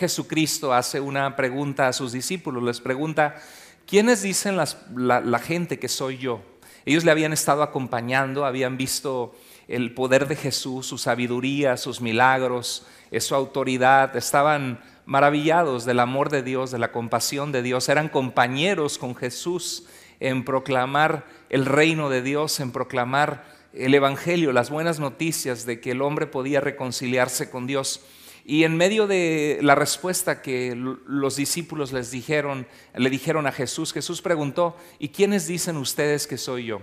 Jesucristo hace una pregunta a sus discípulos, les pregunta, ¿quiénes dicen la, la gente que soy yo? Ellos le habían estado acompañando, habían visto el poder de Jesús, su sabiduría, sus milagros, eh, su autoridad, estaban maravillados del amor de Dios, de la compasión de Dios, eran compañeros con Jesús en proclamar el reino de Dios, en proclamar el Evangelio, las buenas noticias de que el hombre podía reconciliarse con Dios. Y en medio de la respuesta que los discípulos les dijeron, le dijeron a Jesús, Jesús preguntó, ¿y quiénes dicen ustedes que soy yo?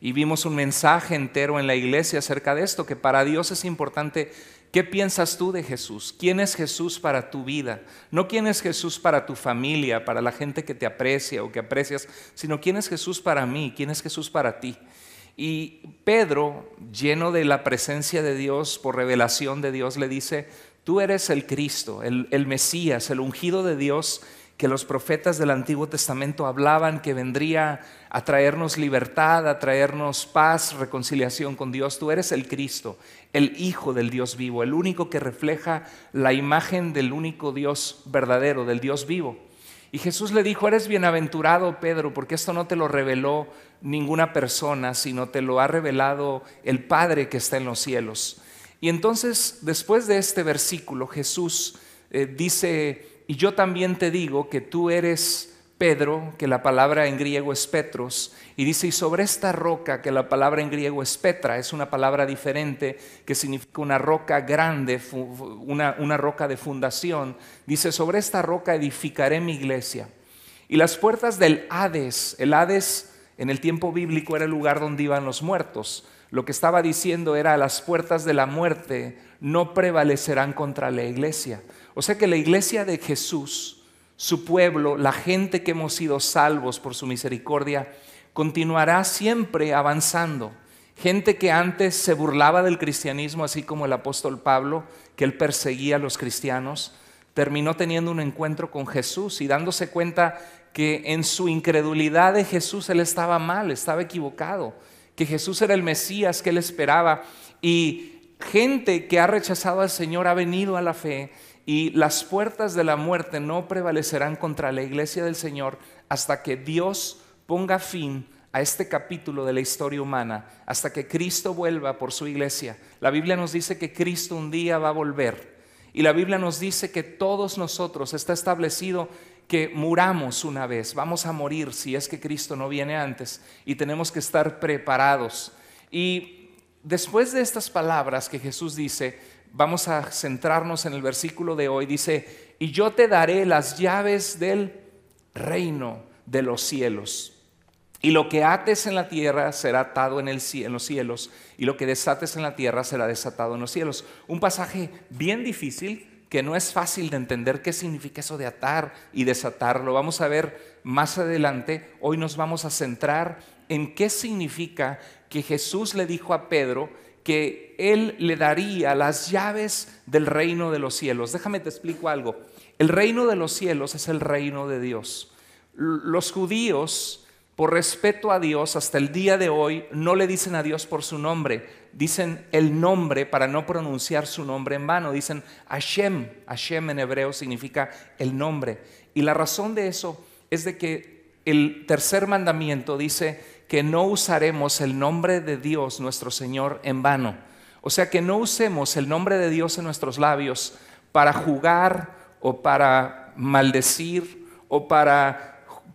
Y vimos un mensaje entero en la iglesia acerca de esto, que para Dios es importante ¿Qué piensas tú de Jesús? ¿Quién es Jesús para tu vida? No quién es Jesús para tu familia, para la gente que te aprecia o que aprecias, sino quién es Jesús para mí, quién es Jesús para ti. Y Pedro, lleno de la presencia de Dios, por revelación de Dios, le dice, tú eres el Cristo, el, Mesías, el ungido de Dios que los profetas del Antiguo Testamento hablaban que vendría a traernos libertad, a traernos paz, reconciliación con Dios. Tú eres el Cristo, el Hijo del Dios vivo, el único que refleja la imagen del único Dios verdadero, del Dios vivo. Y Jesús le dijo, eres bienaventurado, Pedro, porque esto no te lo reveló ninguna persona, sino te lo ha revelado el Padre que está en los cielos. Y entonces, después de este versículo, Jesús eh, dice, y yo también te digo que tú eres Pedro, que la palabra en griego es Petros, y dice, y sobre esta roca, que la palabra en griego es Petra, es una palabra diferente que significa una roca grande, una roca de fundación, dice, sobre esta roca edificaré mi iglesia. Y las puertas del Hades, el Hades en el tiempo bíblico era el lugar donde iban los muertos, lo que estaba diciendo era, las puertas de la muerte no prevalecerán contra la iglesia. O sea que la iglesia de Jesús, su pueblo, la gente que hemos sido salvos por su misericordia, continuará siempre avanzando. Gente que antes se burlaba del cristianismo, así como el apóstol Pablo, que él perseguía a los cristianos, terminó teniendo un encuentro con Jesús y dándose cuenta que en su incredulidad de Jesús él estaba mal, estaba equivocado que Jesús era el Mesías que él esperaba y gente que ha rechazado al Señor ha venido a la fe y las puertas de la muerte no prevalecerán contra la iglesia del Señor hasta que Dios ponga fin a este capítulo de la historia humana, hasta que Cristo vuelva por su iglesia. La Biblia nos dice que Cristo un día va a volver. Y la Biblia nos dice que todos nosotros, está establecido que muramos una vez, vamos a morir si es que Cristo no viene antes y tenemos que estar preparados. Y después de estas palabras que Jesús dice, vamos a centrarnos en el versículo de hoy, dice, y yo te daré las llaves del reino de los cielos. Y lo que ates en la tierra será atado en, en, los cielos, y lo que desates en la tierra será desatado en los cielos. Un pasaje bien difícil que no es fácil de entender qué significa eso de atar y desatar. Lo vamos a ver más adelante. Hoy nos vamos a centrar en qué significa que Jesús le dijo a Pedro que él le daría las llaves del reino de los cielos. Déjame te explico algo. El reino de los cielos es el reino de Dios. Los judíos por respeto a Dios, hasta el día de hoy no le dicen a Dios por su nombre, dicen el nombre para no pronunciar su nombre en vano, dicen Hashem, Hashem en hebreo significa el nombre. Y la razón de eso es de que el tercer mandamiento dice que no usaremos el nombre de Dios nuestro Señor en vano. O sea que no usemos el nombre de Dios en nuestros labios para jugar o para maldecir o para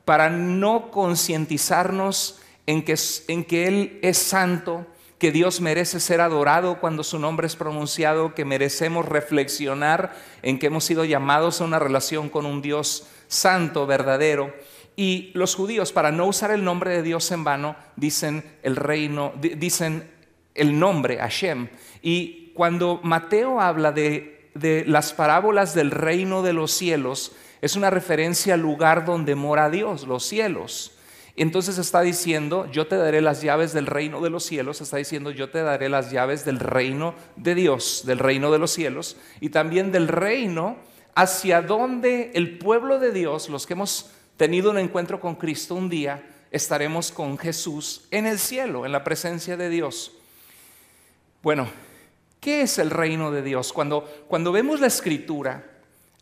para no concientizarnos en que, Él es santo, que Dios merece ser adorado cuando su nombre es pronunciado, que merecemos reflexionar en que hemos sido llamados a una relación con un Dios santo, verdadero. Y los judíos, para no usar el nombre de Dios en vano, dicen el dicen el nombre, Hashem. Y cuando Mateo habla de las parábolas del reino de los cielos, es una referencia al lugar donde mora Dios, los cielos. Entonces está diciendo, yo te daré las llaves del reino de los cielos, está diciendo, yo te daré las llaves del reino de Dios, del reino de los cielos, y también del reino hacia donde el pueblo de Dios, los que hemos tenido un encuentro con Cristo un día, estaremos con Jesús en el cielo, en la presencia de Dios. Bueno, ¿qué es el reino de Dios? Cuando, cuando vemos la escritura,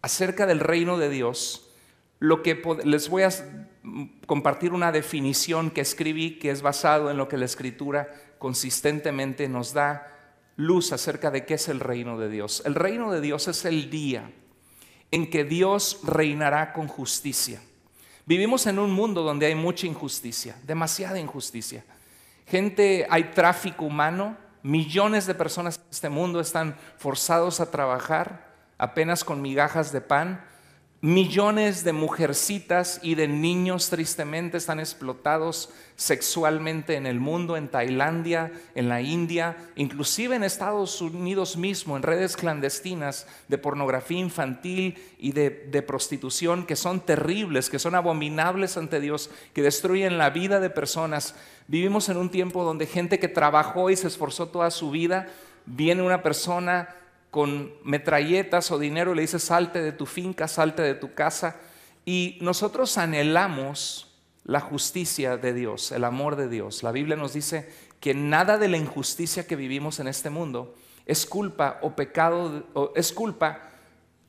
acerca del reino de Dios, lo que les voy a compartir una definición que escribí que es basado en lo que la escritura consistentemente nos da luz acerca de qué es el reino de Dios. El reino de Dios es el día en que Dios reinará con justicia. Vivimos en un mundo donde hay mucha injusticia, demasiada injusticia. Gente, hay tráfico humano, millones de personas en este mundo están forzados a trabajar apenas con migajas de pan. Millones de mujercitas y de niños tristemente están explotados sexualmente en el mundo, en Tailandia, en la India, inclusive en Estados Unidos mismo, en redes clandestinas de pornografía infantil y de, de prostitución que son terribles, que son abominables ante Dios, que destruyen la vida de personas. Vivimos en un tiempo donde gente que trabajó y se esforzó toda su vida, viene una persona con metralletas o dinero, le dice, salte de tu finca, salte de tu casa. Y nosotros anhelamos la justicia de Dios, el amor de Dios. La Biblia nos dice que nada de la injusticia que vivimos en este mundo es culpa o pecado, es culpa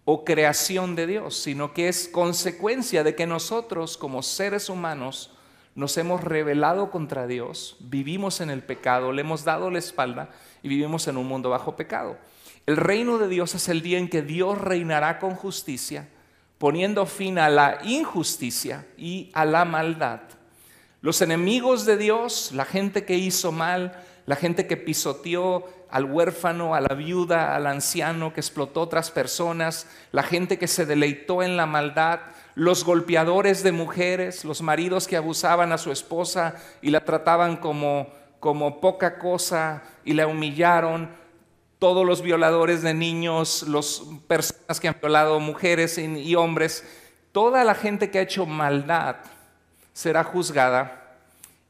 o creación de Dios, sino que es consecuencia de que nosotros como seres humanos nos hemos rebelado contra Dios, vivimos en el pecado, le hemos dado la espalda y vivimos en un mundo bajo pecado. El reino de Dios es el día en que Dios reinará con justicia, poniendo fin a la injusticia y a la maldad. Los enemigos de Dios, la gente que hizo mal, la gente que pisoteó al huérfano, a la viuda, al anciano, que explotó otras personas, la gente que se deleitó en la maldad, los golpeadores de mujeres, los maridos que abusaban a su esposa y la trataban como, como poca cosa y la humillaron, todos los violadores de niños, las personas que han violado mujeres y hombres, toda la gente que ha hecho maldad será juzgada.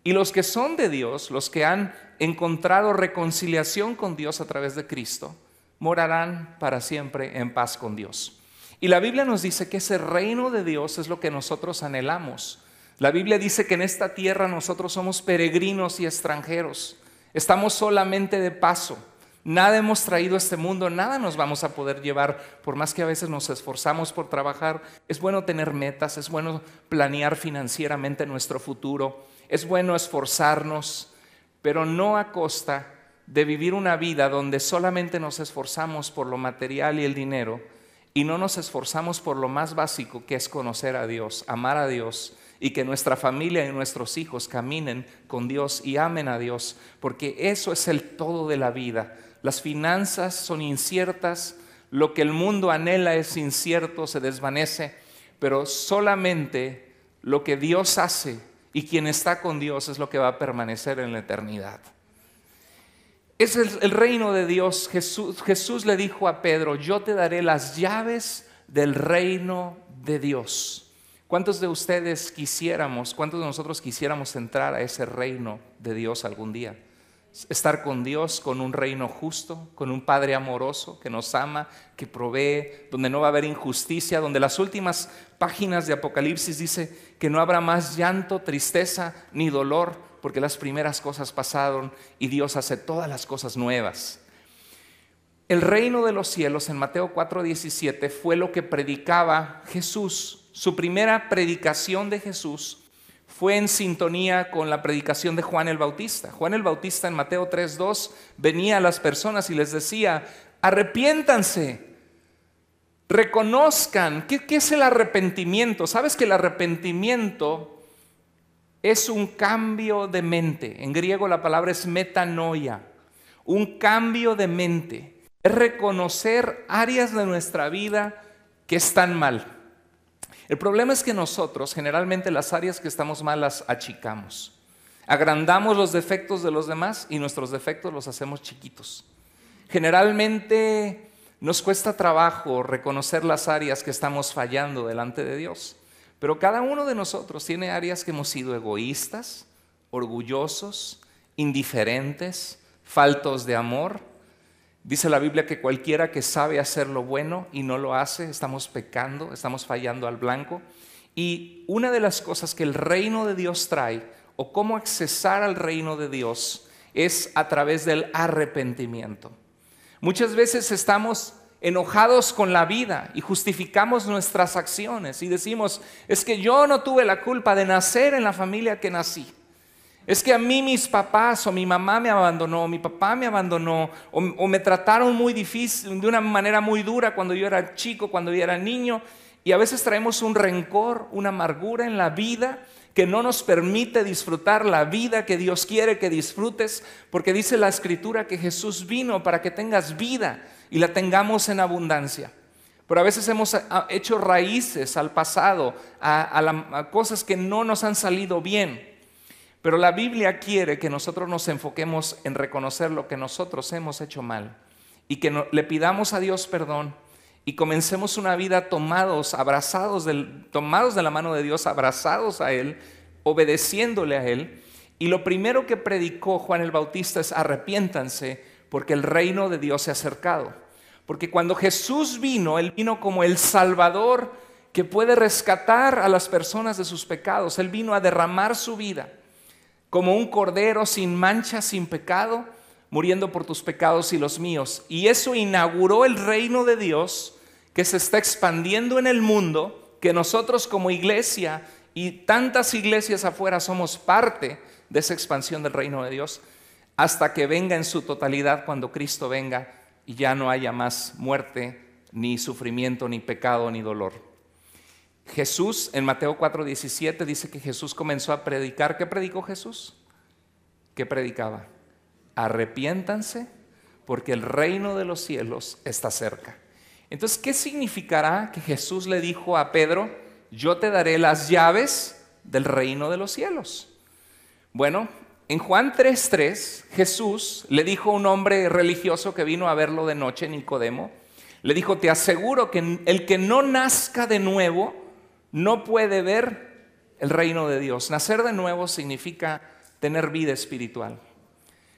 Y los que son de Dios, los que han encontrado reconciliación con Dios a través de Cristo, morarán para siempre en paz con Dios. Y la Biblia nos dice que ese reino de Dios es lo que nosotros anhelamos. La Biblia dice que en esta tierra nosotros somos peregrinos y extranjeros. Estamos solamente de paso. Nada hemos traído a este mundo, nada nos vamos a poder llevar, por más que a veces nos esforzamos por trabajar. Es bueno tener metas, es bueno planear financieramente nuestro futuro, es bueno esforzarnos, pero no a costa de vivir una vida donde solamente nos esforzamos por lo material y el dinero y no nos esforzamos por lo más básico que es conocer a Dios, amar a Dios y que nuestra familia y nuestros hijos caminen con Dios y amen a Dios, porque eso es el todo de la vida las finanzas son inciertas, lo que el mundo anhela es incierto, se desvanece, pero solamente lo que Dios hace y quien está con Dios es lo que va a permanecer en la eternidad. Es el, reino de Dios. Jesús, Jesús le dijo a Pedro, yo te daré las llaves del reino de Dios. ¿Cuántos de ustedes quisiéramos, cuántos de nosotros quisiéramos entrar a ese reino de Dios algún día? estar con Dios, con un reino justo, con un Padre amoroso que nos ama, que provee, donde no va a haber injusticia, donde las últimas páginas de Apocalipsis dice que no habrá más llanto, tristeza ni dolor, porque las primeras cosas pasaron y Dios hace todas las cosas nuevas. El reino de los cielos en Mateo 4:17 fue lo que predicaba Jesús. Su primera predicación de Jesús fue en sintonía con la predicación de Juan el Bautista. Juan el Bautista en Mateo 3.2 venía a las personas y les decía, arrepiéntanse, reconozcan, ¿Qué, ¿qué, es el arrepentimiento? ¿Sabes que el arrepentimiento es un cambio de mente? En griego la palabra es metanoia, un cambio de mente. Es reconocer áreas de nuestra vida que están mal. El problema es que nosotros generalmente las áreas que estamos malas achicamos. Agrandamos los defectos de los demás y nuestros defectos los hacemos chiquitos. Generalmente nos cuesta trabajo reconocer las áreas que estamos fallando delante de Dios, pero cada uno de nosotros tiene áreas que hemos sido egoístas, orgullosos, indiferentes, faltos de amor, Dice la Biblia que cualquiera que sabe hacer lo bueno y no lo hace, estamos pecando, estamos fallando al blanco. Y una de las cosas que el reino de Dios trae, o cómo accesar al reino de Dios, es a través del arrepentimiento. Muchas veces estamos enojados con la vida y justificamos nuestras acciones y decimos, es que yo no tuve la culpa de nacer en la familia que nací. Es que a mí mis papás o mi mamá me abandonó, mi papá me abandonó, o, me trataron muy difícil, de una manera muy dura cuando yo era chico, cuando yo era niño. Y a veces traemos un rencor, una amargura en la vida que no nos permite disfrutar la vida que Dios quiere que disfrutes, porque dice la escritura que Jesús vino para que tengas vida y la tengamos en abundancia. Pero a veces hemos ah, hecho raíces al pasado, a, a cosas que no nos han salido bien. Pero la Biblia quiere que nosotros nos enfoquemos en reconocer lo que nosotros hemos hecho mal y que le pidamos a Dios perdón y comencemos una vida tomados, abrazados, del, tomados de la mano de Dios, abrazados a Él, obedeciéndole a Él. Y lo primero que predicó Juan el Bautista es arrepiéntanse porque el reino de Dios se ha acercado. Porque cuando Jesús vino, Él vino como el Salvador que puede rescatar a las personas de sus pecados. Él vino a derramar su vida como un cordero sin mancha, sin pecado, muriendo por tus pecados y los míos. Y eso inauguró el reino de Dios que se está expandiendo en el mundo, que nosotros como iglesia y tantas iglesias afuera somos parte de esa expansión del reino de Dios, hasta que venga en su totalidad cuando Cristo venga y ya no haya más muerte, ni sufrimiento, ni pecado, ni dolor. Jesús, en Mateo 4:17, dice que Jesús comenzó a predicar. ¿Qué predicó Jesús? ¿Qué predicaba? Arrepiéntanse porque el reino de los cielos está cerca. Entonces, ¿qué significará que Jesús le dijo a Pedro, yo te daré las llaves del reino de los cielos? Bueno, en Juan 3:3, Jesús le dijo a un hombre religioso que vino a verlo de noche, Nicodemo, le dijo, te aseguro que el que no nazca de nuevo, no puede ver el reino de Dios. Nacer de nuevo significa tener vida espiritual.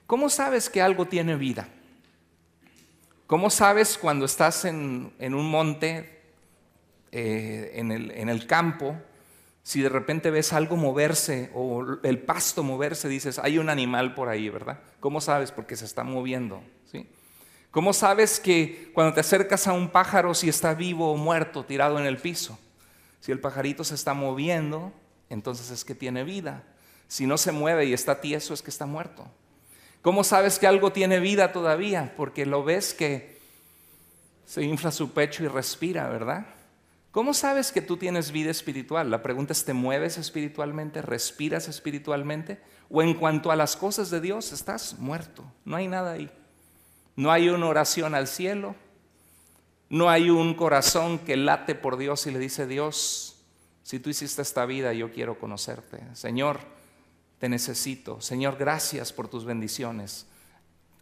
¿Cómo sabes que algo tiene vida? ¿Cómo sabes cuando estás en, un monte, eh, en, el, campo, si de repente ves algo moverse o el pasto moverse, dices, hay un animal por ahí, ¿verdad? ¿Cómo sabes? Porque se está moviendo. ¿Cómo sabes que cuando te acercas a un pájaro si está vivo o muerto, tirado en el piso? Si el pajarito se está moviendo, entonces es que tiene vida. Si no se mueve y está tieso, es que está muerto. ¿Cómo sabes que algo tiene vida todavía? Porque lo ves que se infla su pecho y respira, ¿verdad? ¿Cómo sabes que tú tienes vida espiritual? La pregunta es, ¿te mueves espiritualmente? ¿Respiras espiritualmente? ¿O en cuanto a las cosas de Dios estás muerto? No hay nada ahí. No hay una oración al cielo, no hay un corazón que late por Dios y le dice, Dios, si tú hiciste esta vida, yo quiero conocerte. Señor, te necesito. Señor, gracias por tus bendiciones.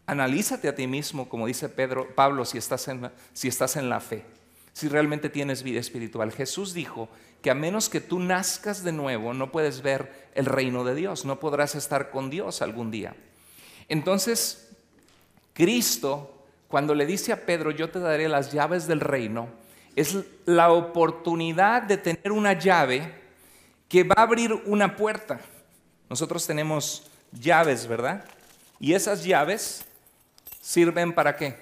Analízate a ti mismo, como dice Pedro, Pablo, si estás en si estás en la fe, si realmente tienes vida espiritual. Jesús dijo que a menos que tú nazcas de nuevo, no puedes ver el reino de Dios, no podrás estar con Dios algún día. Entonces, Cristo cuando le dice a Pedro, yo te daré las llaves del reino, es la oportunidad de tener una llave que va a abrir una puerta. Nosotros tenemos llaves, ¿verdad? Y esas llaves sirven para qué?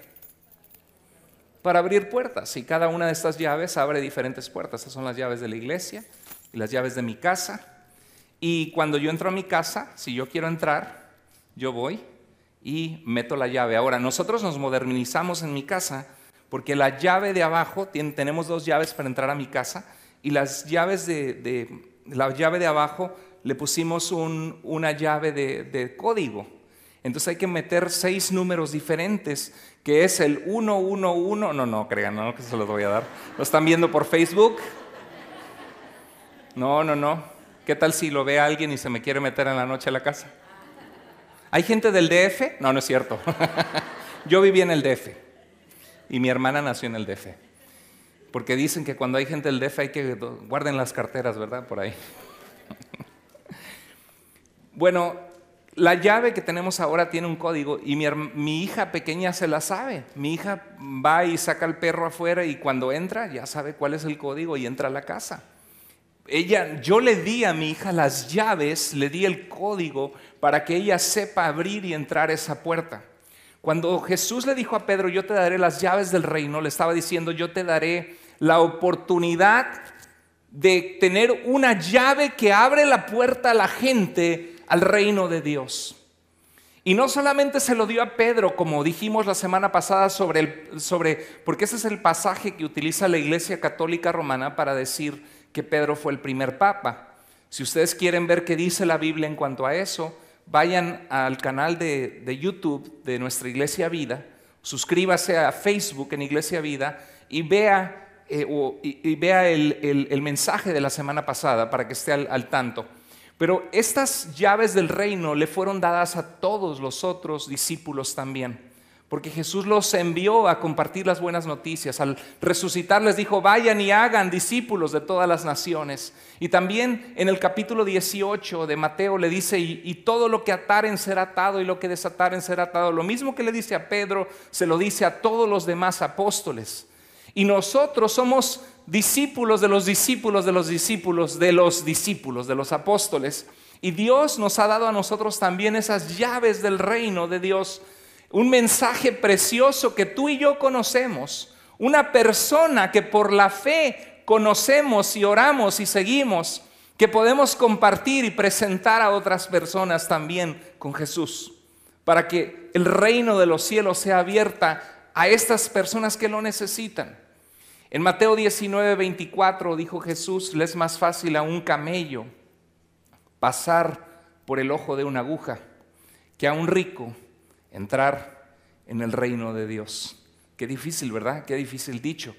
Para abrir puertas. Y cada una de estas llaves abre diferentes puertas. Estas son las llaves de la iglesia y las llaves de mi casa. Y cuando yo entro a mi casa, si yo quiero entrar, yo voy y meto la llave. Ahora, nosotros nos modernizamos en mi casa porque la llave de abajo, tenemos dos llaves para entrar a mi casa y las llaves de, la llave de abajo le pusimos una llave de, código. Entonces hay que meter seis números diferentes, que es el 111. No, no, crean, no, que se los voy a dar. ¿Lo están viendo por Facebook? No, no, no. ¿Qué tal si lo ve alguien y se me quiere meter en la noche a la casa? ¿Hay gente del DF? No, no es cierto. Yo viví en el DF y mi hermana nació en el DF. Porque dicen que cuando hay gente del DF hay que guarden las carteras, ¿verdad? Por ahí. Bueno, la llave que tenemos ahora tiene un código y mi, mi, hija pequeña se la sabe. Mi hija va y saca al perro afuera y cuando entra ya sabe cuál es el código y entra a la casa ella, yo le di a mi hija las llaves, le di el código para que ella sepa abrir y entrar esa puerta. Cuando Jesús le dijo a Pedro, yo te daré las llaves del reino, le estaba diciendo, yo te daré la oportunidad de tener una llave que abre la puerta a la gente al reino de Dios. Y no solamente se lo dio a Pedro, como dijimos la semana pasada sobre, el, porque ese es el pasaje que utiliza la Iglesia Católica Romana para decir, que Pedro fue el primer papa. Si ustedes quieren ver qué dice la Biblia en cuanto a eso, vayan al canal de, YouTube de nuestra Iglesia Vida, suscríbase a Facebook en Iglesia Vida y vea, eh, y, vea el, mensaje de la semana pasada para que esté al tanto. Pero estas llaves del reino le fueron dadas a todos los otros discípulos también porque Jesús los envió a compartir las buenas noticias. Al resucitar les dijo, vayan y hagan discípulos de todas las naciones. Y también en el capítulo 18 de Mateo le dice, y, todo lo que ataren será atado y lo que desataren será atado. Lo mismo que le dice a Pedro, se lo dice a todos los demás apóstoles. Y nosotros somos discípulos de los discípulos de los discípulos de los discípulos de los apóstoles. Y Dios nos ha dado a nosotros también esas llaves del reino de Dios un mensaje precioso que tú y yo conocemos, una persona que por la fe conocemos y oramos y seguimos, que podemos compartir y presentar a otras personas también con Jesús, para que el reino de los cielos sea abierta a estas personas que lo necesitan. En Mateo 19, 24 dijo Jesús, le es más fácil a un camello pasar por el ojo de una aguja que a un rico entrar en el reino de Dios. Qué difícil, ¿verdad? Qué difícil dicho.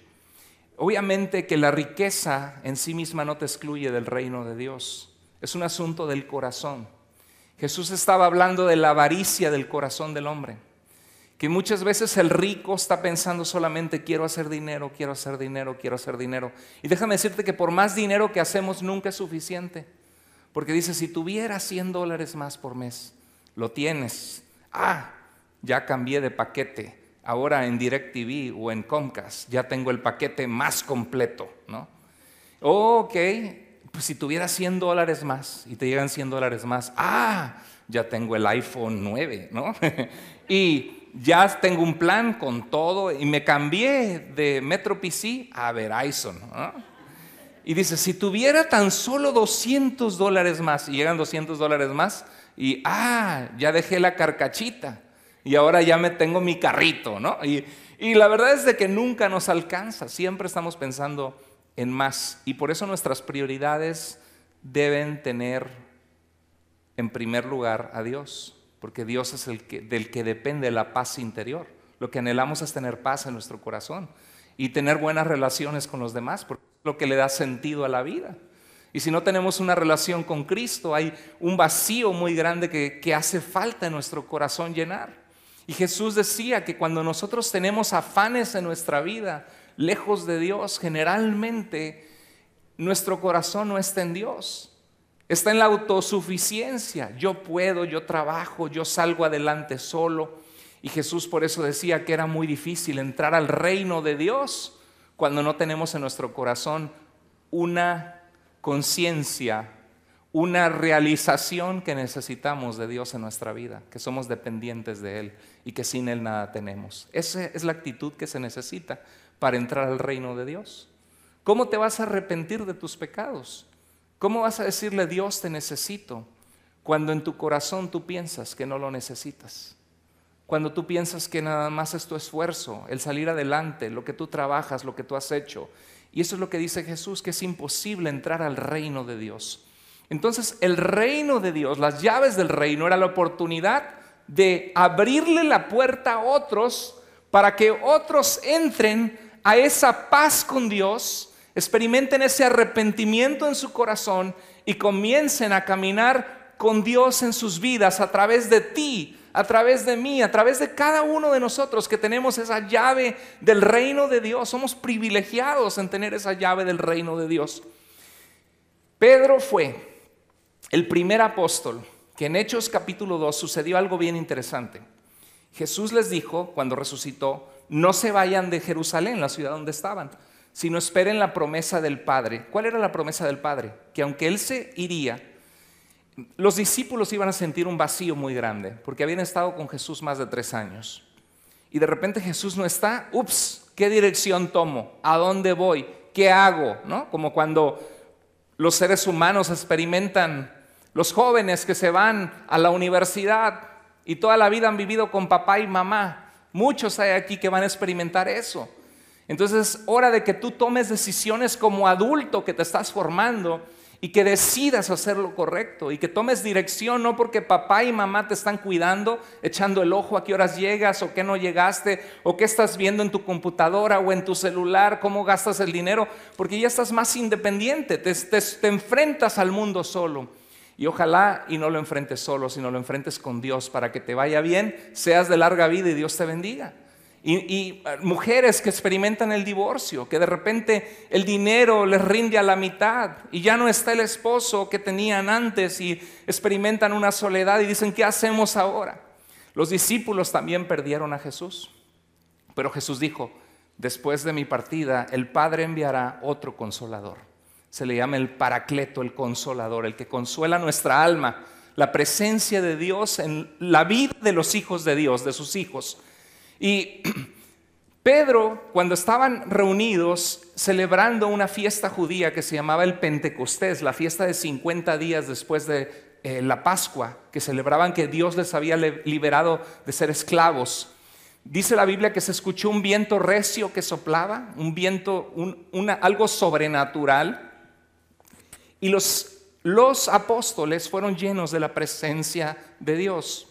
Obviamente que la riqueza en sí misma no te excluye del reino de Dios. Es un asunto del corazón. Jesús estaba hablando de la avaricia del corazón del hombre. Que muchas veces el rico está pensando solamente quiero hacer dinero, quiero hacer dinero, quiero hacer dinero. Y déjame decirte que por más dinero que hacemos nunca es suficiente. Porque dice, si tuviera 100 dólares más por mes, lo tienes. Ah, ya cambié de paquete, ahora en DirecTV o en Comcast, ya tengo el paquete más completo, ¿no? Ok, pues si tuviera 100 dólares más y te llegan 100 dólares más, ah, ya tengo el iPhone 9, ¿no? y ya tengo un plan con todo y me cambié de Metro PC a Verizon, ¿no? Y dice, si tuviera tan solo 200 dólares más, y llegan 200 dólares más, y ah, ya dejé la carcachita, y ahora ya me tengo mi carrito, ¿no? Y, la verdad es de que nunca nos alcanza, siempre estamos pensando en más. Y por eso nuestras prioridades deben tener en primer lugar a Dios, porque Dios es el que, del que depende la paz interior. Lo que anhelamos es tener paz en nuestro corazón y tener buenas relaciones con los demás, porque es lo que le da sentido a la vida. Y si no tenemos una relación con Cristo, hay un vacío muy grande que hace falta en nuestro corazón llenar. Y Jesús decía que cuando nosotros tenemos afanes en nuestra vida, lejos de Dios, generalmente nuestro corazón no está en Dios. Está en la autosuficiencia. Yo puedo, yo trabajo, yo salgo adelante solo. Y Jesús por eso decía que era muy difícil entrar al reino de Dios cuando no tenemos en nuestro corazón una conciencia una realización que necesitamos de Dios en nuestra vida, que somos dependientes de Él y que sin Él nada tenemos. Esa es la actitud que se necesita para entrar al reino de Dios. ¿Cómo te vas a arrepentir de tus pecados? ¿Cómo vas a decirle, Dios, te necesito? Cuando en tu corazón tú piensas que no lo necesitas. Cuando tú piensas que nada más es tu esfuerzo, el salir adelante, lo que tú trabajas, lo que tú has hecho. Y eso es lo que dice Jesús, que es imposible entrar al reino de Dios entonces el reino de Dios, las llaves del reino, era la oportunidad de abrirle la puerta a otros para que otros entren a esa paz con Dios, experimenten ese arrepentimiento en su corazón y comiencen a caminar con Dios en sus vidas a través de ti, a través de mí, a través de cada uno de nosotros que tenemos esa llave del reino de Dios. Somos privilegiados en tener esa llave del reino de Dios. Pedro fue el primer apóstol, que en Hechos capítulo 2 sucedió algo bien interesante. Jesús les dijo, cuando resucitó, no se vayan de Jerusalén, la ciudad donde estaban, sino esperen la promesa del Padre. ¿Cuál era la promesa del Padre? Que aunque Él se iría, los discípulos iban a sentir un vacío muy grande, porque habían estado con Jesús más de tres años. Y de repente Jesús no está, ups, ¿qué dirección tomo? ¿A dónde voy? ¿Qué hago? ¿No? Como cuando los seres humanos experimentan los jóvenes que se van a la universidad y toda la vida han vivido con papá y mamá. Muchos hay aquí que van a experimentar eso. Entonces es hora de que tú tomes decisiones como adulto que te estás formando y que decidas hacer lo correcto y que tomes dirección, no porque papá y mamá te están cuidando, echando el ojo a qué horas llegas o qué no llegaste o qué estás viendo en tu computadora o en tu celular, cómo gastas el dinero, porque ya estás más independiente, te, te enfrentas al mundo solo. Y ojalá y no lo enfrentes solo, sino lo enfrentes con Dios para que te vaya bien, seas de larga vida y Dios te bendiga. Y, y, eh, mujeres que experimentan el divorcio, que de repente el dinero les rinde a la mitad y ya no está el esposo que tenían antes y experimentan una soledad y dicen, ¿qué hacemos ahora? Los discípulos también perdieron a Jesús. Pero Jesús dijo, después de mi partida, el Padre enviará otro consolador se le llama el paracleto, el consolador, el que consuela nuestra alma, la presencia de Dios en la vida de los hijos de Dios, de sus hijos. Y Pedro, cuando estaban reunidos celebrando una fiesta judía que se llamaba el Pentecostés, la fiesta de 50 días después de eh, la Pascua, que celebraban que Dios les había liberado de ser esclavos, Dice la Biblia que se escuchó un viento recio que soplaba, un viento, algo sobrenatural, y los, los apóstoles fueron llenos de la presencia de Dios.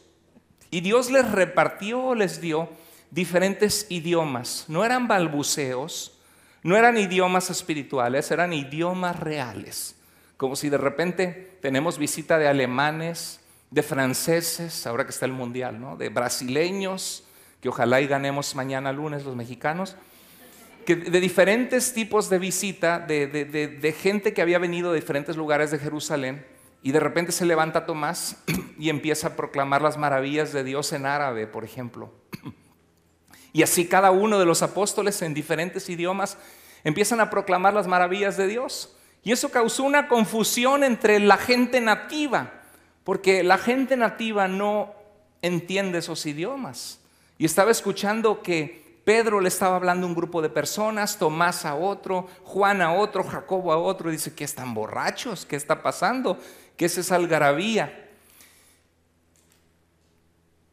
Y Dios les repartió, les dio diferentes idiomas. No eran balbuceos, no eran idiomas espirituales, eran idiomas reales. Como si de repente tenemos visita de alemanes, de franceses, ahora que está el mundial, ¿no? de brasileños, que ojalá y ganemos mañana lunes los mexicanos de diferentes tipos de visita, de, de, gente que había venido de diferentes lugares de Jerusalén, y de repente se levanta Tomás y empieza a proclamar las maravillas de Dios en árabe, por ejemplo. Y así cada uno de los apóstoles en diferentes idiomas empiezan a proclamar las maravillas de Dios. Y eso causó una confusión entre la gente nativa, porque la gente nativa no entiende esos idiomas. Y estaba escuchando que Pedro le estaba hablando a un grupo de personas, Tomás a otro, Juan a otro, Jacobo a otro. Y dice, ¿qué están borrachos? ¿Qué está pasando? ¿Qué es esa algarabía?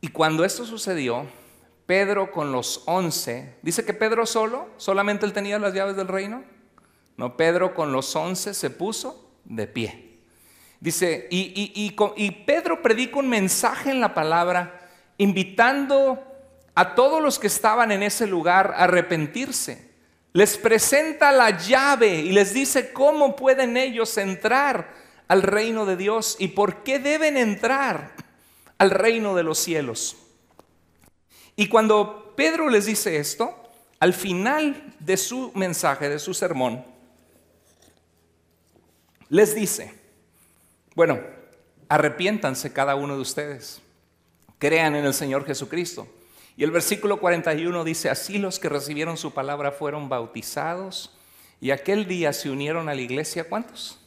Y cuando esto sucedió, Pedro con los once, dice que Pedro solo, solamente él tenía las llaves del reino. No, Pedro con los once se puso de pie. Dice, y, y, y Pedro predica un mensaje en la palabra, invitando a todos los que estaban en ese lugar arrepentirse. Les presenta la llave y les dice cómo pueden ellos entrar al reino de Dios y por qué deben entrar al reino de los cielos. Y cuando Pedro les dice esto, al final de su mensaje, de su sermón, les dice, bueno, arrepiéntanse cada uno de ustedes, crean en el Señor Jesucristo y el versículo 41 dice, así los que recibieron su palabra fueron bautizados y aquel día se unieron a la iglesia, ¿cuántos?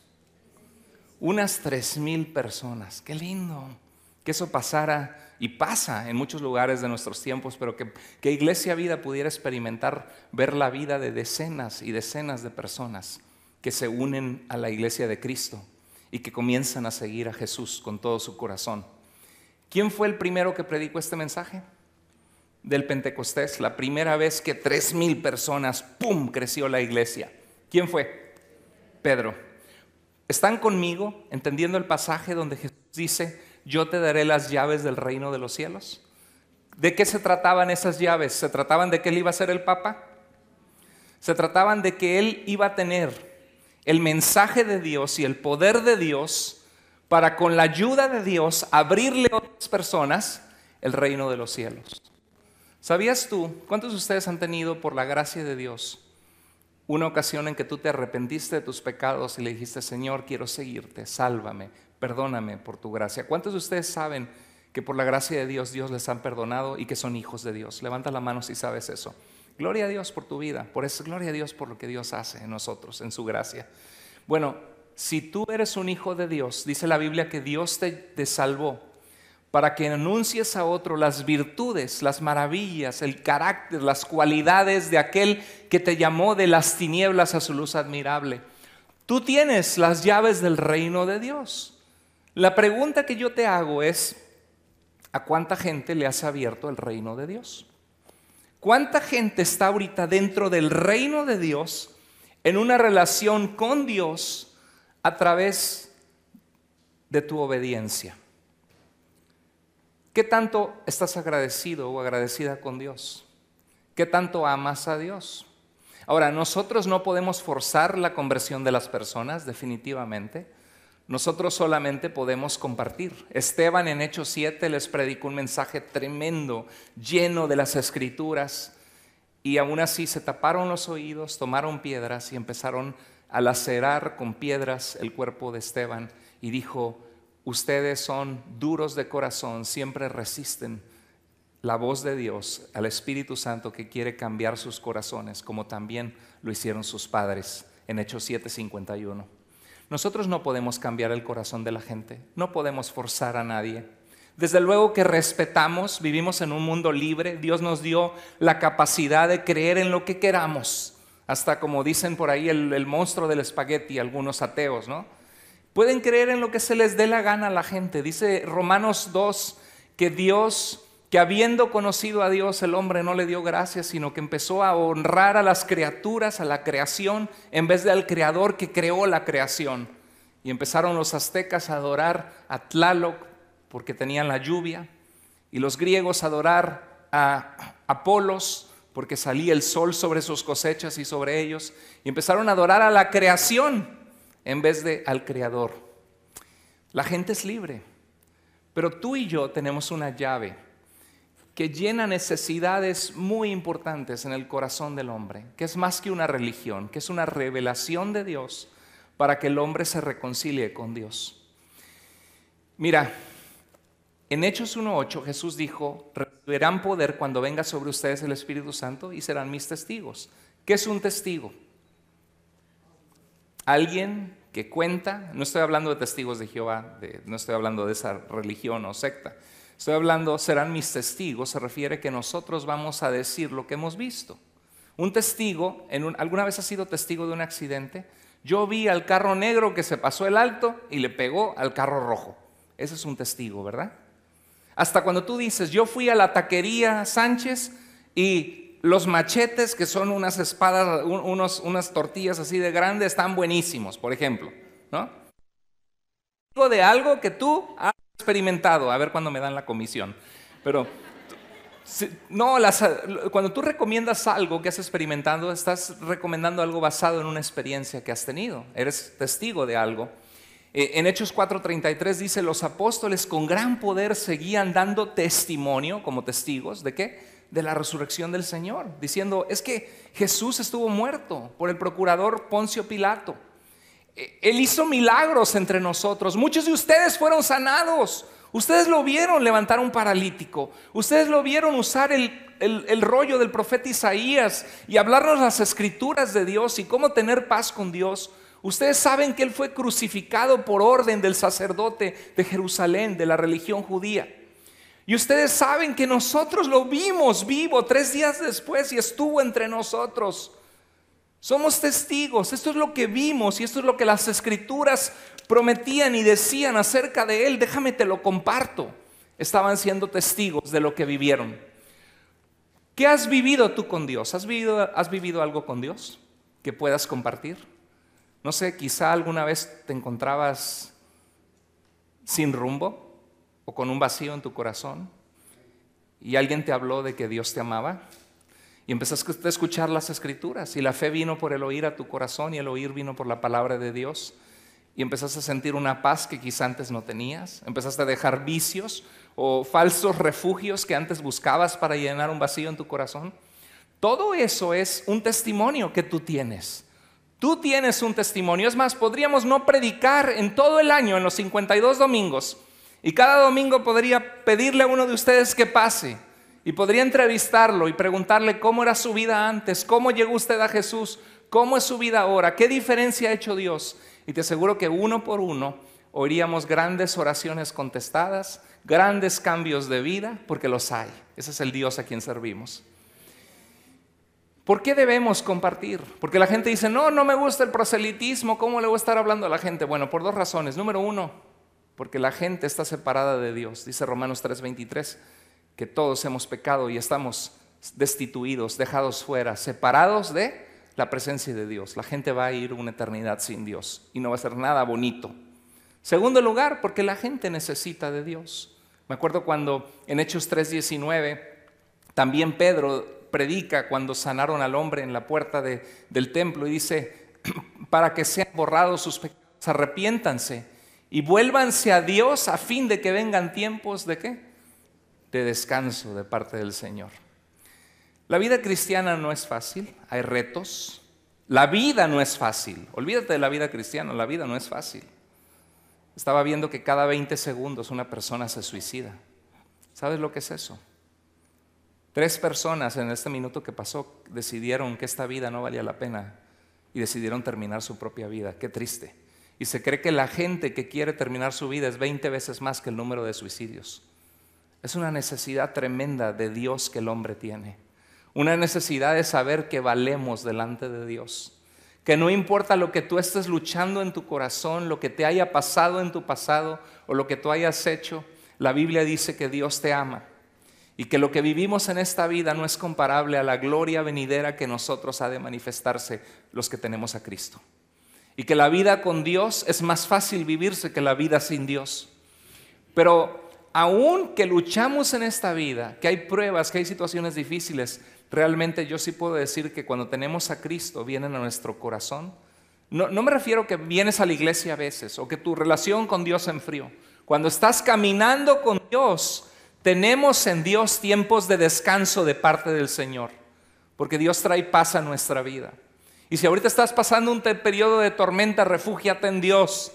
Unas tres mil personas. Qué lindo que eso pasara y pasa en muchos lugares de nuestros tiempos, pero que, Iglesia Vida pudiera experimentar ver la vida de decenas y decenas de personas que se unen a la Iglesia de Cristo y que comienzan a seguir a Jesús con todo su corazón. ¿Quién fue el primero que predicó este mensaje? del Pentecostés, la primera vez que tres mil personas, ¡pum!, creció la iglesia. ¿Quién fue? Pedro. ¿Están conmigo entendiendo el pasaje donde Jesús dice, yo te daré las llaves del reino de los cielos? ¿De qué se trataban esas llaves? ¿Se trataban de que él iba a ser el Papa? Se trataban de que él iba a tener el mensaje de Dios y el poder de Dios para con la ayuda de Dios abrirle a otras personas el reino de los cielos. ¿Sabías tú cuántos de ustedes han tenido por la gracia de Dios una ocasión en que tú te arrepentiste de tus pecados y le dijiste, Señor, quiero seguirte, sálvame, perdóname por tu gracia? ¿Cuántos de ustedes saben que por la gracia de Dios Dios les han perdonado y que son hijos de Dios? Levanta la mano si sabes eso. Gloria a Dios por tu vida, por eso gloria a Dios por lo que Dios hace en nosotros, en su gracia. Bueno, si tú eres un hijo de Dios, dice la Biblia que Dios te, te salvó para que anuncies a otro las virtudes, las maravillas, el carácter, las cualidades de aquel que te llamó de las tinieblas a su luz admirable. Tú tienes las llaves del reino de Dios. La pregunta que yo te hago es, ¿a cuánta gente le has abierto el reino de Dios? ¿Cuánta gente está ahorita dentro del reino de Dios en una relación con Dios a través de tu obediencia? ¿Qué tanto estás agradecido o agradecida con Dios? ¿Qué tanto amas a Dios? Ahora, nosotros no podemos forzar la conversión de las personas, definitivamente. Nosotros solamente podemos compartir. Esteban en Hechos 7 les predicó un mensaje tremendo, lleno de las escrituras, y aún así se taparon los oídos, tomaron piedras y empezaron a lacerar con piedras el cuerpo de Esteban. Y dijo, ustedes son duros de corazón, siempre resisten la voz de Dios, al Espíritu Santo que quiere cambiar sus corazones, como también lo hicieron sus padres en Hechos 7:51. Nosotros no podemos cambiar el corazón de la gente, no podemos forzar a nadie. Desde luego que respetamos, vivimos en un mundo libre, Dios nos dio la capacidad de creer en lo que queramos, hasta como dicen por ahí el, el monstruo del espagueti, algunos ateos, ¿no? Pueden creer en lo que se les dé la gana a la gente. Dice Romanos 2 que Dios, que habiendo conocido a Dios, el hombre no le dio gracias, sino que empezó a honrar a las criaturas, a la creación, en vez del creador que creó la creación. Y empezaron los aztecas a adorar a Tlaloc porque tenían la lluvia, y los griegos a adorar a Apolos porque salía el sol sobre sus cosechas y sobre ellos, y empezaron a adorar a la creación en vez de al Creador. La gente es libre, pero tú y yo tenemos una llave que llena necesidades muy importantes en el corazón del hombre, que es más que una religión, que es una revelación de Dios para que el hombre se reconcilie con Dios. Mira, en Hechos 1.8 Jesús dijo, recibirán poder cuando venga sobre ustedes el Espíritu Santo y serán mis testigos. ¿Qué es un testigo? alguien que cuenta, no estoy hablando de testigos de Jehová, no estoy hablando de esa religión o secta, estoy hablando, serán mis testigos, se refiere que nosotros vamos a decir lo que hemos visto. Un testigo, ¿alguna vez ha sido testigo de un accidente? Yo vi al carro negro que se pasó el alto y le pegó al carro rojo. Ese es un testigo, ¿verdad? Hasta cuando tú dices, yo fui a la taquería Sánchez y los machetes, que son unas espadas, unos, unas tortillas así de grandes, están buenísimos, por ejemplo. ¿no? de algo que tú has experimentado, a ver cuándo me dan la comisión. Pero no, cuando tú recomiendas algo que has experimentado, estás recomendando algo basado en una experiencia que has tenido. Eres testigo de algo. Eh, en Hechos 4:33 dice, los apóstoles con gran poder seguían dando testimonio como testigos de qué? de la resurrección del Señor, diciendo, es que Jesús estuvo muerto por el procurador Poncio Pilato. E, él hizo milagros entre nosotros. Muchos de ustedes fueron sanados. Ustedes lo vieron levantar un paralítico. Ustedes lo vieron usar el, rollo del profeta Isaías y hablarnos las escrituras de Dios y cómo tener paz con Dios. Ustedes saben que Él fue crucificado por orden del sacerdote de Jerusalén, de la religión judía. Y ustedes saben que nosotros lo vimos vivo tres días después y estuvo entre nosotros. Somos testigos, esto es lo que vimos y esto es lo que las escrituras prometían y decían acerca de él. Déjame te lo comparto. Estaban siendo testigos de lo que vivieron. ¿Qué has vivido tú con Dios? ¿Has vivido, algo con Dios que puedas compartir? No sé, quizá alguna vez te encontrabas sin rumbo, o con un vacío en tu corazón y alguien te habló de que Dios te amaba y empezaste a escuchar las escrituras y la fe vino por el oír a tu corazón y el oír vino por la palabra de Dios y empezaste a sentir una paz que quizás antes no tenías, empezaste a dejar vicios o falsos refugios que antes buscabas para llenar un vacío en tu corazón. Todo eso es un testimonio que tú tienes. Tú tienes un testimonio. Es más, podríamos no predicar en todo el año, en los 52 domingos, y cada domingo podría pedirle a uno de ustedes que pase y podría entrevistarlo y preguntarle cómo era su vida antes, cómo llegó usted a Jesús, cómo es su vida ahora, qué diferencia ha hecho Dios. Y te aseguro que uno por uno oiríamos grandes oraciones contestadas, grandes cambios de vida, porque los hay. Ese es el Dios a quien servimos. ¿Por qué debemos compartir? Porque la gente dice, no, no me gusta el proselitismo, ¿cómo le voy a estar hablando a la gente? Bueno, por dos razones. Número uno, porque la gente está separada de Dios. Dice Romanos 3:23, que todos hemos pecado y estamos destituidos, dejados fuera, separados de la presencia de Dios. La gente va a ir una eternidad sin Dios y no va a ser nada bonito. Segundo lugar, porque la gente necesita de Dios. Me acuerdo cuando en Hechos 3:19, también Pedro predica cuando sanaron al hombre en la puerta del templo y dice, para que sean borrados sus pecados, arrepiéntanse y vuélvanse a Dios a fin de que vengan tiempos de qué? De descanso de parte del Señor. La vida cristiana no es fácil, hay retos. La vida no es fácil. Olvídate de la vida cristiana, la vida no es fácil. Estaba viendo que cada 20 segundos una persona se suicida. ¿Sabes lo que es eso? Tres personas en este minuto que pasó decidieron que esta vida no valía la pena y decidieron terminar su propia vida. Qué triste. Y se cree que la gente que quiere terminar su vida es 20 veces más que el número de suicidios. Es una necesidad tremenda de Dios que el hombre tiene. Una necesidad de saber que valemos delante de Dios. Que no importa lo que tú estés luchando en tu corazón, lo que te haya pasado en tu pasado o lo que tú hayas hecho, la Biblia dice que Dios te ama y que lo que vivimos en esta vida no es comparable a la gloria venidera que nosotros ha de manifestarse los que tenemos a Cristo y que la vida con Dios es más fácil vivirse que la vida sin Dios. Pero aun que luchamos en esta vida, que hay pruebas, que hay situaciones difíciles, realmente yo sí puedo decir que cuando tenemos a Cristo vienen a nuestro corazón. No, me refiero que vienes a la iglesia a veces o que tu relación con Dios se enfrió. Cuando estás caminando con Dios, tenemos en Dios tiempos de descanso de parte del Señor, porque Dios trae paz a nuestra vida. Y si ahorita estás pasando un periodo de tormenta, refúgiate en Dios.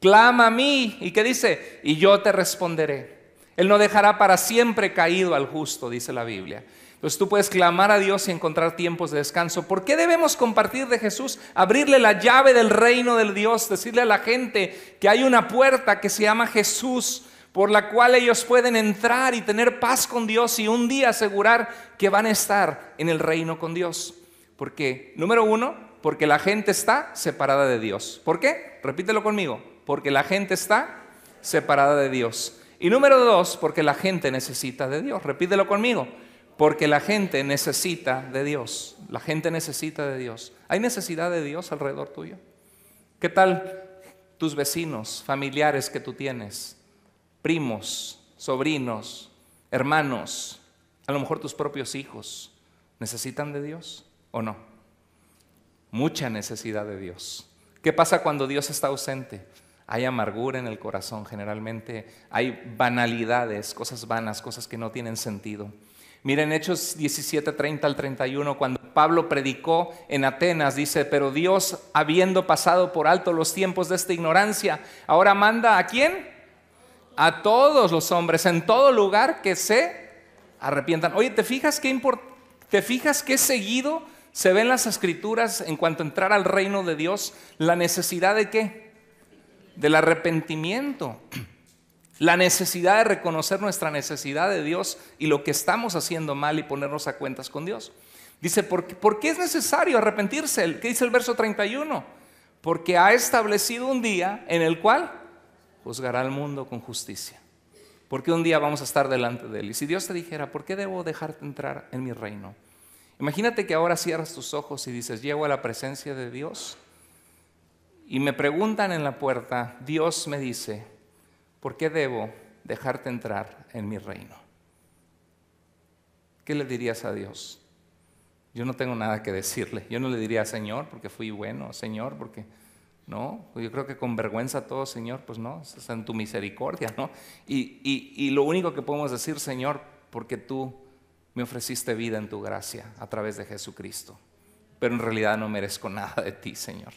Clama a mí. ¿Y qué dice? Y yo te responderé. Él no dejará para siempre caído al justo, dice la Biblia. Entonces tú puedes clamar a Dios y encontrar tiempos de descanso. ¿Por qué debemos compartir de Jesús? Abrirle la llave del reino del Dios, decirle a la gente que hay una puerta que se llama Jesús, por la cual ellos pueden entrar y tener paz con Dios y un día asegurar que van a estar en el reino con Dios. ¿Por qué? Número uno, porque la gente está separada de Dios. ¿Por qué? Repítelo conmigo. Porque la gente está separada de Dios. Y número dos, porque la gente necesita de Dios. Repítelo conmigo. Porque la gente necesita de Dios. La gente necesita de Dios. ¿Hay necesidad de Dios alrededor tuyo? ¿Qué tal tus vecinos, familiares que tú tienes? Primos, sobrinos, hermanos, a lo mejor tus propios hijos. ¿Necesitan de Dios? ¿O no? Mucha necesidad de Dios. ¿Qué pasa cuando Dios está ausente? Hay amargura en el corazón generalmente, hay banalidades, cosas vanas, cosas que no tienen sentido. Miren Hechos 17, 30 al 31, cuando Pablo predicó en Atenas, dice, pero Dios, habiendo pasado por alto los tiempos de esta ignorancia, ahora manda a quién? A todos los hombres, en todo lugar que se arrepientan. Oye, ¿te fijas qué, ¿te fijas qué seguido se ven las escrituras, en cuanto a entrar al reino de Dios, la necesidad de qué? Del arrepentimiento. La necesidad de reconocer nuestra necesidad de Dios y lo que estamos haciendo mal y ponernos a cuentas con Dios. Dice, ¿por qué es necesario arrepentirse? ¿Qué dice el verso 31? Porque ha establecido un día en el cual juzgará al mundo con justicia. Porque un día vamos a estar delante de Él. Y si Dios te dijera, ¿por qué debo dejarte entrar en mi reino? Imagínate que ahora cierras tus ojos y dices, llego a la presencia de Dios y me preguntan en la puerta, Dios me dice, ¿por qué debo dejarte entrar en mi reino? ¿Qué le dirías a Dios? Yo no tengo nada que decirle. Yo no le diría, Señor, porque fui bueno, Señor, porque... No, yo creo que con vergüenza todo, Señor, pues no, está en tu misericordia, ¿no? y, y lo único que podemos decir, Señor, porque tú me ofreciste vida en tu gracia a través de Jesucristo, pero en realidad no merezco nada de ti, Señor.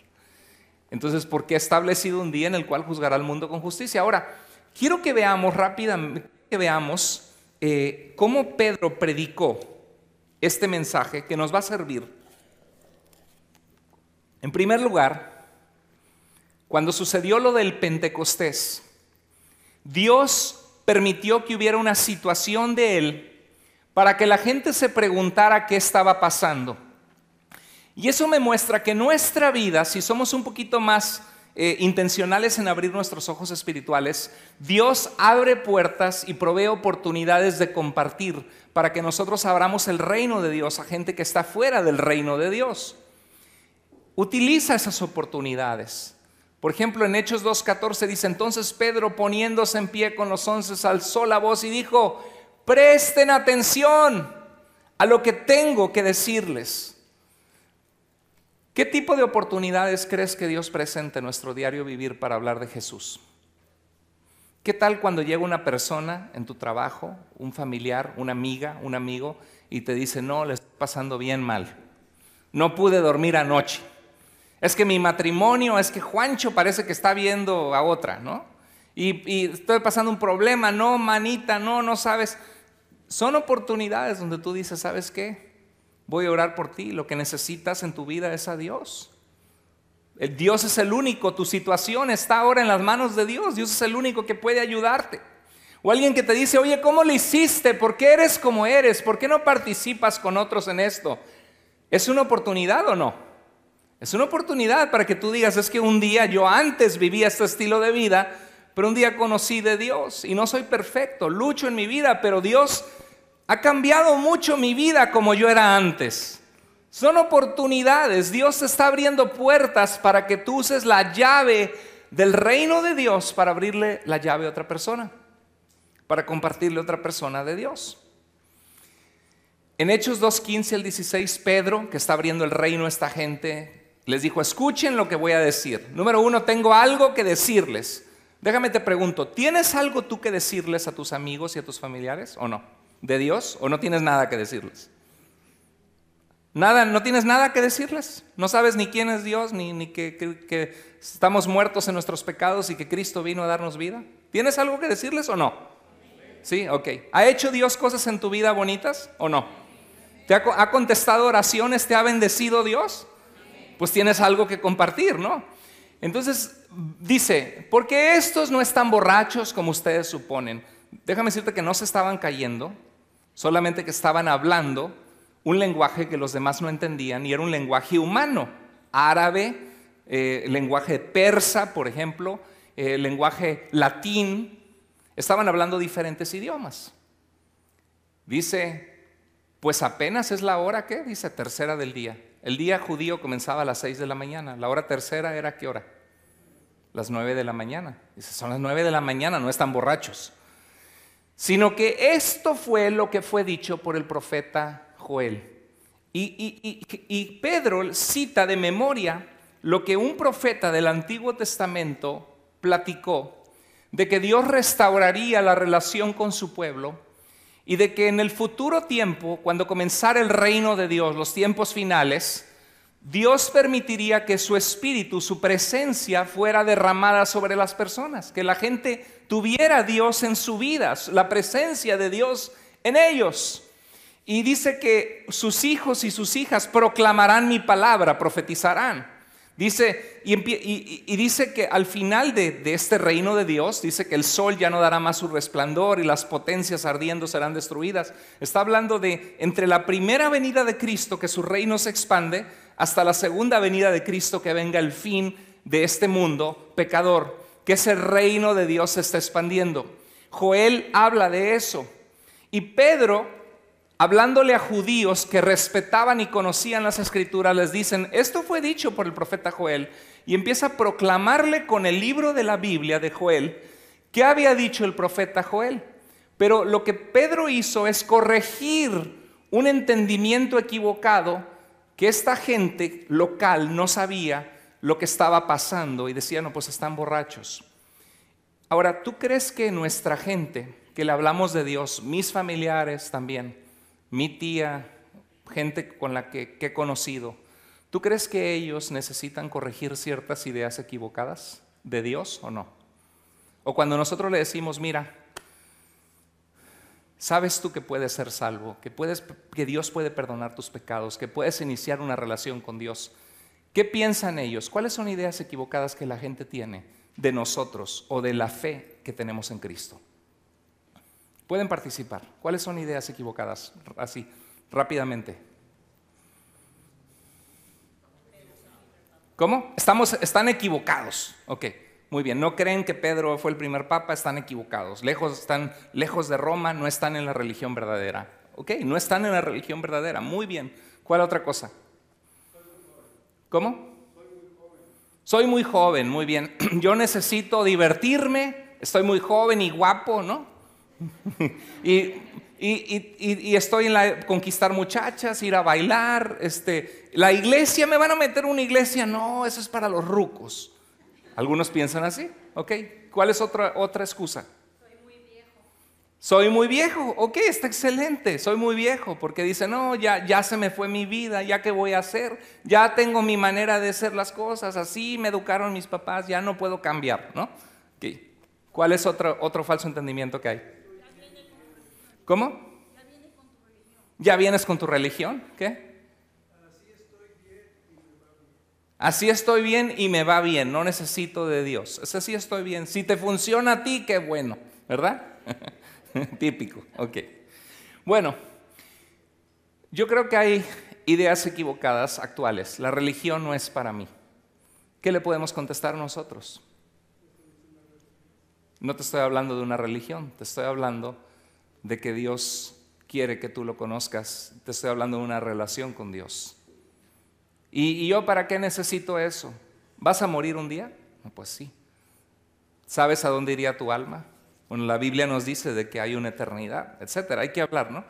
Entonces, ¿por qué ha establecido un día en el cual juzgará al mundo con justicia? Ahora, quiero que veamos rápidamente, que veamos eh, cómo Pedro predicó este mensaje que nos va a servir. En primer lugar, cuando sucedió lo del Pentecostés, Dios permitió que hubiera una situación de él para que la gente se preguntara qué estaba pasando. Y eso me muestra que nuestra vida, si somos un poquito más eh, intencionales en abrir nuestros ojos espirituales, Dios abre puertas y provee oportunidades de compartir para que nosotros abramos el reino de Dios a gente que está fuera del reino de Dios. Utiliza esas oportunidades. Por ejemplo, en Hechos 2.14 dice, entonces Pedro poniéndose en pie con los once alzó la voz y dijo, Presten atención a lo que tengo que decirles. ¿Qué tipo de oportunidades crees que Dios presente en nuestro diario vivir para hablar de Jesús? ¿Qué tal cuando llega una persona en tu trabajo, un familiar, una amiga, un amigo, y te dice, no, le estoy pasando bien mal. No pude dormir anoche. Es que mi matrimonio, es que Juancho parece que está viendo a otra, ¿no? Y, y estoy pasando un problema, no, manita, no, no sabes son oportunidades donde tú dices, ¿sabes qué? Voy a orar por ti, lo que necesitas en tu vida es a Dios. El eh, Dios es el único, tu situación está ahora en las manos de Dios, Dios es el único que puede ayudarte. O alguien que te dice, oye, ¿cómo lo hiciste? ¿Por qué eres como eres? ¿Por qué no participas con otros en esto? ¿Es una oportunidad o no? Es una oportunidad para que tú digas, es que un día yo antes vivía este estilo de vida, pero un día conocí de Dios y no soy perfecto, lucho en mi vida, pero Dios ha cambiado mucho mi vida como yo era antes. Son oportunidades. Dios está abriendo puertas para que tú uses la llave del reino de Dios para abrirle la llave a otra persona, para compartirle a otra persona de Dios. En Hechos 2.15 al 16, Pedro, que está abriendo el reino a esta gente, les dijo, escuchen lo que voy a decir. Número uno, tengo algo que decirles. Déjame te pregunto, ¿tienes algo tú que decirles a tus amigos y a tus familiares o no? de Dios o no tienes nada que decirles? Nada, no tienes nada que decirles. No sabes ni quién es Dios, ni, ni que, que, estamos muertos en nuestros pecados y que Cristo vino a darnos vida. ¿Tienes algo que decirles o no? Sí, ok. ¿Ha hecho Dios cosas en tu vida bonitas o no? ¿Te ha, contestado oraciones? ¿Te ha bendecido Dios? Pues tienes algo que compartir, ¿no? Entonces dice, porque estos no están borrachos como ustedes suponen. Déjame decirte que no se estaban cayendo, solamente que estaban hablando un lenguaje que los demás no entendían y era un lenguaje humano, árabe, eh, lenguaje persa, por ejemplo, eh, lenguaje latín, estaban hablando diferentes idiomas. Dice, pues apenas es la hora que, dice, tercera del día. El día judío comenzaba a las seis de la mañana, la hora tercera era qué hora? Las nueve de la mañana. Dice, son las nueve de la mañana, no están borrachos sino que esto fue lo que fue dicho por el profeta Joel. Y, Pedro cita de memoria lo que un profeta del Antiguo Testamento platicó, de que Dios restauraría la relación con su pueblo y de que en el futuro tiempo, cuando comenzara el reino de Dios, los tiempos finales, Dios permitiría que su espíritu, su presencia fuera derramada sobre las personas, que la gente tuviera Dios en su vida, la presencia de Dios en ellos. Y dice que sus hijos y sus hijas proclamarán mi palabra, profetizarán. Dice, y, dice que al final de este reino de Dios, dice que el sol ya no dará más su resplandor y las potencias ardiendo serán destruidas. Está hablando de entre la primera venida de Cristo, que su reino se expande, hasta la segunda venida de Cristo, que venga el fin de este mundo pecador, que ese reino de Dios se está expandiendo. Joel habla de eso. Y Pedro, hablándole a judíos que respetaban y conocían las escrituras, les dicen, esto fue dicho por el profeta Joel, y empieza a proclamarle con el libro de la Biblia de Joel, ¿qué había dicho el profeta Joel? Pero lo que Pedro hizo es corregir un entendimiento equivocado que esta gente local no sabía lo que estaba pasando y decía, no, pues están borrachos. Ahora, ¿tú crees que nuestra gente, que le hablamos de Dios, mis familiares también, mi tía, gente con la que he conocido, ¿tú crees que ellos necesitan corregir ciertas ideas equivocadas de Dios o no? O cuando nosotros le decimos, mira, Sabes tú que puedes ser salvo, que, puedes, que Dios puede perdonar tus pecados, que puedes iniciar una relación con Dios. ¿Qué piensan ellos? ¿Cuáles son ideas equivocadas que la gente tiene de nosotros o de la fe que tenemos en Cristo? Pueden participar. ¿Cuáles son ideas equivocadas? Así, rápidamente. ¿Cómo? están equivocados. Ok. Muy bien, no creen que Pedro fue el primer papa, están equivocados. Lejos, están lejos de Roma, no están en la religión verdadera. Ok, no están en la religión verdadera. Muy bien. ¿Cuál otra cosa? ¿Cómo? Soy muy joven, muy bien. Yo necesito divertirme, estoy muy joven y guapo, ¿no? y y, y, estoy en la conquistar muchachas, ir a bailar, este, la iglesia, me van a meter una iglesia, no, eso es para los rucos. Algunos piensan así, ok. ¿Cuál es otra, otra excusa? Soy muy viejo. Soy muy viejo, ok, está excelente, soy muy viejo, porque dicen, no, ya, ya se me fue mi vida, ya qué voy a hacer, ya tengo mi manera de hacer las cosas, así me educaron mis papás, ya no puedo cambiar, ¿no? Okay. ¿Cuál es otro, otro falso entendimiento que hay? ¿Cómo? Ya vienes con tu religión, ¿qué? Así estoy bien y me va bien, no necesito de Dios. así estoy bien. Si te funciona a ti, qué bueno, ¿verdad? Típico, ok. Bueno, yo creo que hay ideas equivocadas actuales. La religión no es para mí. ¿Qué le podemos contestar nosotros? No te estoy hablando de una religión, te estoy hablando de que Dios quiere que tú lo conozcas, te estoy hablando de una relación con Dios. ¿Y, yo para qué necesito eso? ¿Vas a morir un día? Pues sí. ¿Sabes a dónde iría tu alma? Bueno, la Biblia nos dice de que hay una eternidad, etcétera. Hay que hablar, ¿no?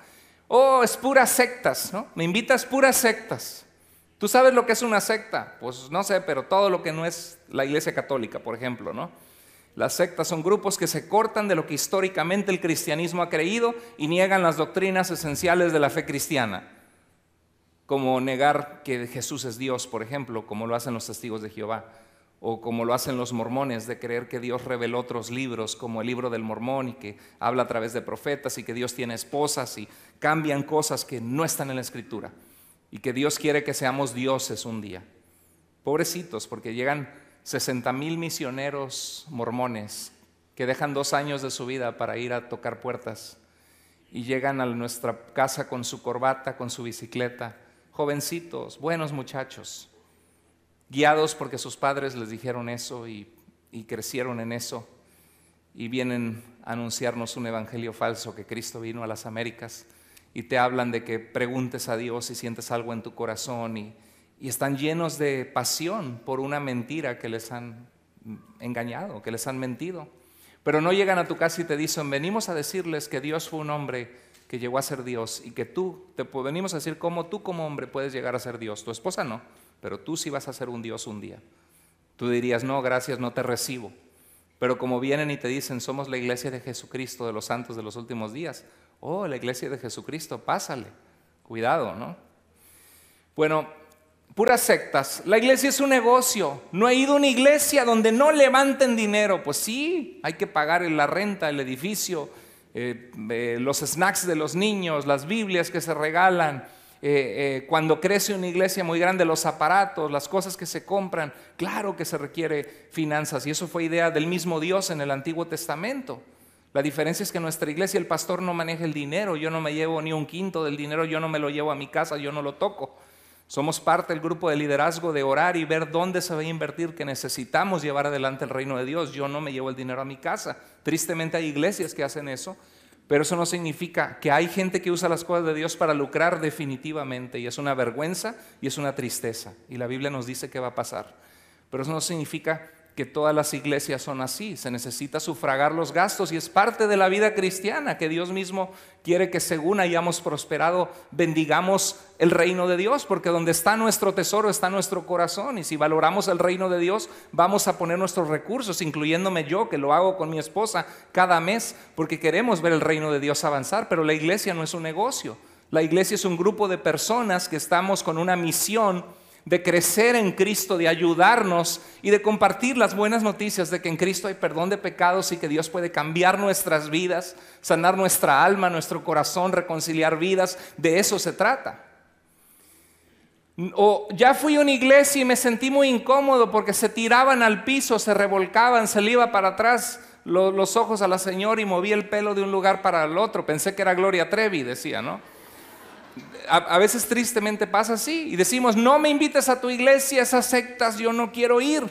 Oh, es puras sectas, ¿no? Me invitas puras sectas. ¿Tú sabes lo que es una secta? Pues no sé, pero todo lo que no es la Iglesia Católica, por ejemplo, ¿no? Las sectas son grupos que se cortan de lo que históricamente el cristianismo ha creído y niegan las doctrinas esenciales de la fe cristiana como negar que Jesús es Dios, por ejemplo, como lo hacen los testigos de Jehová, o como lo hacen los mormones, de creer que Dios reveló otros libros, como el libro del mormón, y que habla a través de profetas, y que Dios tiene esposas, y cambian cosas que no están en la escritura, y que Dios quiere que seamos dioses un día. Pobrecitos, porque llegan 60 mil misioneros mormones que dejan dos años de su vida para ir a tocar puertas y llegan a nuestra casa con su corbata, con su bicicleta, jovencitos, buenos muchachos, guiados porque sus padres les dijeron eso y, crecieron en eso y vienen a anunciarnos un evangelio falso, que Cristo vino a las Américas y te hablan de que preguntes a Dios y sientes algo en tu corazón y, y están llenos de pasión por una mentira que les han engañado, que les han mentido. Pero no llegan a tu casa y te dicen, venimos a decirles que Dios fue un hombre que llegó a ser Dios y que tú, te venimos a decir cómo tú como hombre puedes llegar a ser Dios. Tu esposa no, pero tú sí vas a ser un Dios un día. Tú dirías, no, gracias, no te recibo. Pero como vienen y te dicen, somos la iglesia de Jesucristo, de los santos de los últimos días. Oh, la iglesia de Jesucristo, pásale. Cuidado, ¿no? Bueno, puras sectas. La iglesia es un negocio. No ha ido a una iglesia donde no levanten dinero. Pues sí, hay que pagar la renta, el edificio, eh, eh, los snacks de los niños, las Biblias que se regalan, eh, cuando crece una iglesia muy grande, los aparatos, las cosas que se compran, claro que se requiere finanzas y eso fue idea del mismo Dios en el Antiguo Testamento. La diferencia es que en nuestra iglesia el pastor no maneja el dinero, yo no me llevo ni un quinto del dinero, yo no me lo llevo a mi casa, yo no lo toco. Somos parte del grupo de liderazgo de orar y ver dónde se va a invertir, que necesitamos llevar adelante el reino de Dios. Yo no me llevo el dinero a mi casa. Tristemente hay iglesias que hacen eso, pero eso no significa que hay gente que usa las cosas de Dios para lucrar definitivamente y es una vergüenza y es una tristeza. Y la Biblia nos dice que va a pasar. Pero eso no significa que todas las iglesias son así. Se necesita sufragar los gastos y es parte de la vida cristiana que Dios mismo quiere que según hayamos prosperado, bendigamos el reino de Dios, porque donde está nuestro tesoro está nuestro corazón. Y si valoramos el reino de Dios, vamos a poner nuestros recursos, incluyéndome yo, que lo hago con mi esposa cada mes, porque queremos ver el reino de Dios avanzar, pero la iglesia no es un negocio. La iglesia es un grupo de personas que estamos con una misión de crecer en Cristo, de ayudarnos y de compartir las buenas noticias de que en Cristo hay perdón de pecados y que Dios puede cambiar nuestras vidas, sanar nuestra alma, nuestro corazón, reconciliar vidas. De eso se trata. O ya fui a una iglesia y me sentí muy incómodo porque se tiraban al piso, se revolcaban, se le iba para atrás los ojos a la señora y movía el pelo de un lugar para el otro. Pensé que era Gloria Trevi, decía, ¿no? a, veces tristemente pasa así y decimos, no me invites a tu iglesia, esas sectas, yo no quiero ir.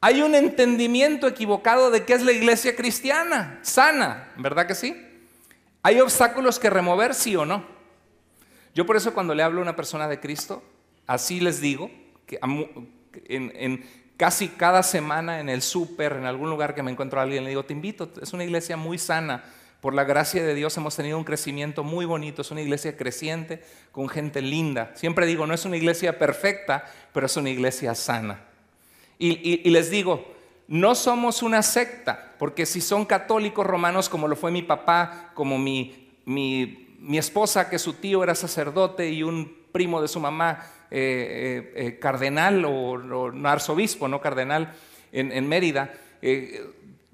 Hay un entendimiento equivocado de qué es la iglesia cristiana, sana, ¿verdad que sí? Hay obstáculos que remover, sí o no. Yo por eso cuando le hablo a una persona de Cristo, así les digo, que casi cada semana en el súper, en algún lugar que me encuentro a alguien, le digo, te invito, es una iglesia muy sana por la gracia de Dios hemos tenido un crecimiento muy bonito, es una iglesia creciente, con gente linda. Siempre digo, no es una iglesia perfecta, pero es una iglesia sana. Y, les digo, no somos una secta, porque si son católicos romanos como lo fue mi papá, como mi, mi, esposa, que su tío era sacerdote y un primo de su mamá, eh, eh, eh, cardenal o, arzobispo, no cardenal, en, Mérida,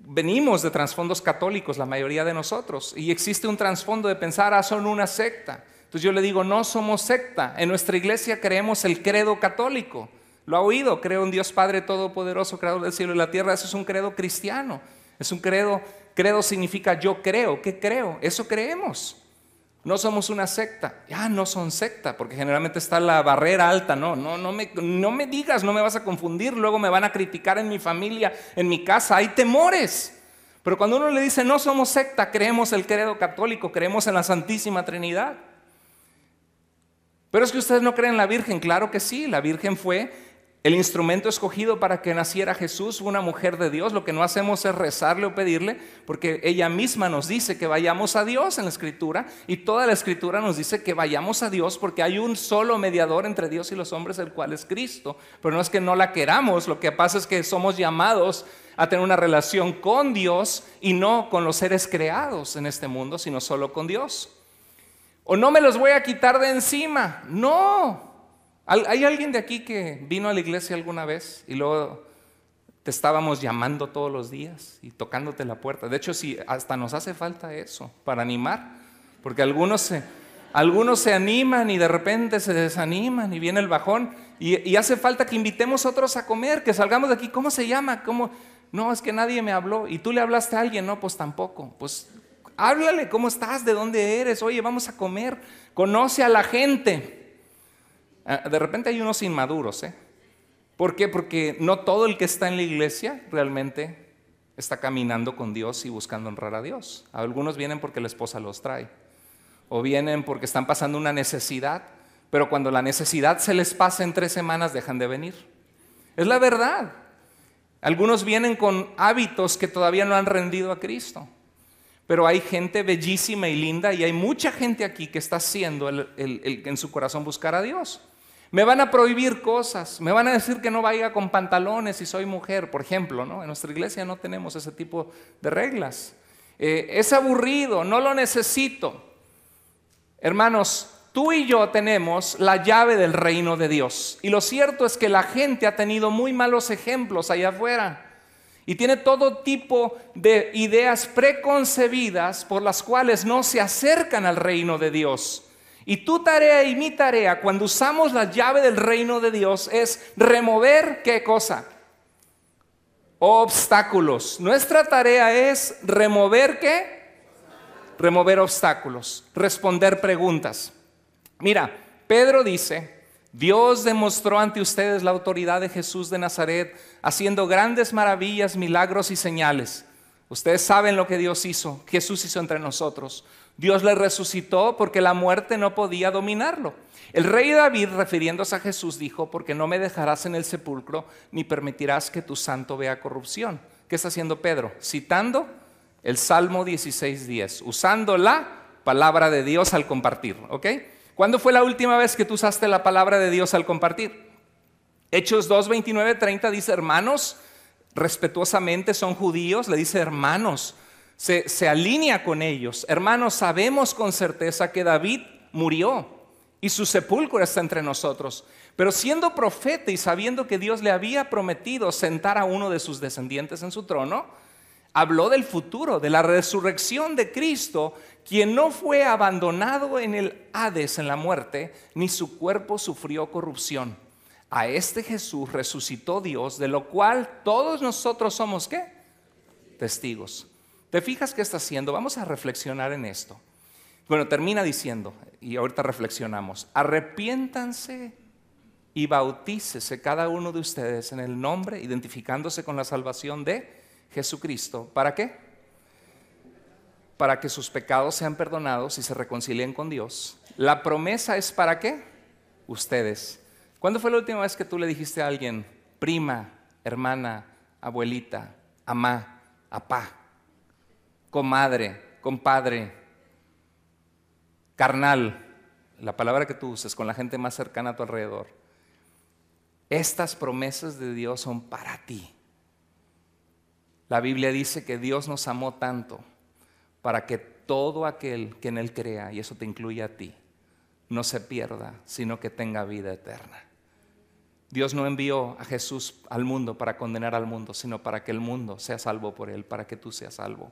venimos de trasfondos católicos, la mayoría de nosotros, y existe un trasfondo de pensar, ah, son una secta. Entonces yo le digo, no somos secta, en nuestra iglesia creemos el credo católico. Lo ha oído, creo en Dios Padre Todopoderoso, creador del cielo y la tierra, eso es un credo cristiano, es un credo, credo significa yo creo, ¿qué creo? Eso creemos. No somos una secta. Ah, no son secta, porque generalmente está la barrera alta. No, no, no me, no me digas, no me vas a confundir. Luego me van a criticar en mi familia, en mi casa. Hay temores. Pero cuando uno le dice, no somos secta, creemos el credo católico, creemos en la Santísima Trinidad. Pero es que ustedes no creen en la Virgen. Claro que sí, la Virgen fue el instrumento escogido para que naciera Jesús una mujer de Dios. Lo que no hacemos es rezarle o pedirle, porque ella misma nos dice que vayamos a Dios en la escritura, y toda la escritura nos dice que vayamos a Dios porque hay un solo mediador entre Dios y los hombres, el cual es Cristo. Pero no es que no la queramos, lo que pasa es que somos llamados a tener una relación con Dios y no con los seres creados en este mundo, sino solo con Dios. O no me los voy a quitar de encima, no. ¿Hay alguien de aquí que vino a la iglesia alguna vez y luego te estábamos llamando todos los días y tocándote la puerta? De hecho, sí, hasta nos hace falta eso para animar, porque algunos se, algunos se animan y de repente se desaniman y viene el bajón y, hace falta que invitemos a otros a comer, que salgamos de aquí. ¿Cómo se llama? ¿Cómo? No, es que nadie me habló. ¿Y tú le hablaste a alguien? No, pues tampoco. Pues háblale, ¿cómo estás? ¿De dónde eres? Oye, vamos a comer. Conoce a la gente. Ah, de repente hay unos inmaduros, ¿eh? ¿Por qué? Porque no todo el que está en la iglesia realmente está caminando con Dios y buscando honrar a Dios. Algunos vienen porque la esposa los trae, o vienen porque están pasando una necesidad, pero cuando la necesidad se les pasa en tres semanas dejan de venir. Es la verdad. Algunos vienen con hábitos que todavía no han rendido a Cristo. Pero hay gente bellísima y linda y hay mucha gente aquí que está haciendo en su corazón buscar a Dios. Me van a prohibir cosas, me van a decir que no vaya con pantalones si soy mujer, por ejemplo, ¿no? En nuestra iglesia no tenemos ese tipo de reglas. Eh, es aburrido, no lo necesito. Hermanos, tú y yo tenemos la llave del reino de Dios. Y lo cierto es que la gente ha tenido muy malos ejemplos allá afuera. Y tiene todo tipo de ideas preconcebidas por las cuales no se acercan al reino de Dios. Y tu tarea y mi tarea cuando usamos la llave del reino de Dios es remover qué cosa? Obstáculos. Nuestra tarea es remover qué? Remover obstáculos, responder preguntas. Mira, Pedro dice, Dios demostró ante ustedes la autoridad de Jesús de Nazaret, haciendo grandes maravillas, milagros y señales. Ustedes saben lo que Dios hizo, Jesús hizo entre nosotros. Dios le resucitó porque la muerte no podía dominarlo. El rey David, refiriéndose a Jesús, dijo, porque no me dejarás en el sepulcro ni permitirás que tu santo vea corrupción. ¿Qué está haciendo Pedro? Citando el Salmo 16.10, usando la palabra de Dios al compartir. ¿Ok? ¿Cuándo fue la última vez que tú usaste la palabra de Dios al compartir? Hechos 2, 30 dice, hermanos, respetuosamente son judíos, le dice hermanos, se, alinea con ellos. Hermanos, sabemos con certeza que David murió y su sepulcro está entre nosotros. Pero siendo profeta y sabiendo que Dios le había prometido sentar a uno de sus descendientes en su trono, habló del futuro, de la resurrección de Cristo, quien no fue abandonado en el Hades, en la muerte, ni su cuerpo sufrió corrupción. A este Jesús resucitó Dios, de lo cual todos nosotros somos qué? Testigos. ¿Te fijas qué está haciendo? Vamos a reflexionar en esto. Bueno, termina diciendo, y ahorita reflexionamos, arrepiéntanse y bautícese cada uno de ustedes en el nombre, identificándose con la salvación de Jesucristo. ¿Para qué? Para que sus pecados sean perdonados y se reconcilien con Dios. La promesa es para qué? Ustedes. ¿Cuándo fue la última vez que tú le dijiste a alguien, prima, hermana, abuelita, amá, apá? comadre, compadre, carnal, la palabra que tú uses, con la gente más cercana a tu alrededor. Estas promesas de Dios son para ti. La Biblia dice que Dios nos amó tanto para que todo aquel que en Él crea, y eso te incluye a ti, no se pierda, sino que tenga vida eterna. Dios no envió a Jesús al mundo para condenar al mundo, sino para que el mundo sea salvo por Él, para que tú seas salvo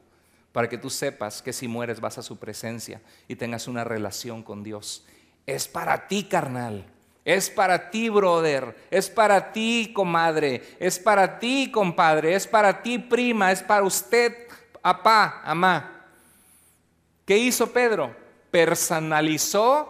para que tú sepas que si mueres vas a su presencia y tengas una relación con Dios. Es para ti, carnal. Es para ti, brother. Es para ti, comadre. Es para ti, compadre. Es para ti, prima. Es para usted, papá, amá. ¿Qué hizo Pedro? Personalizó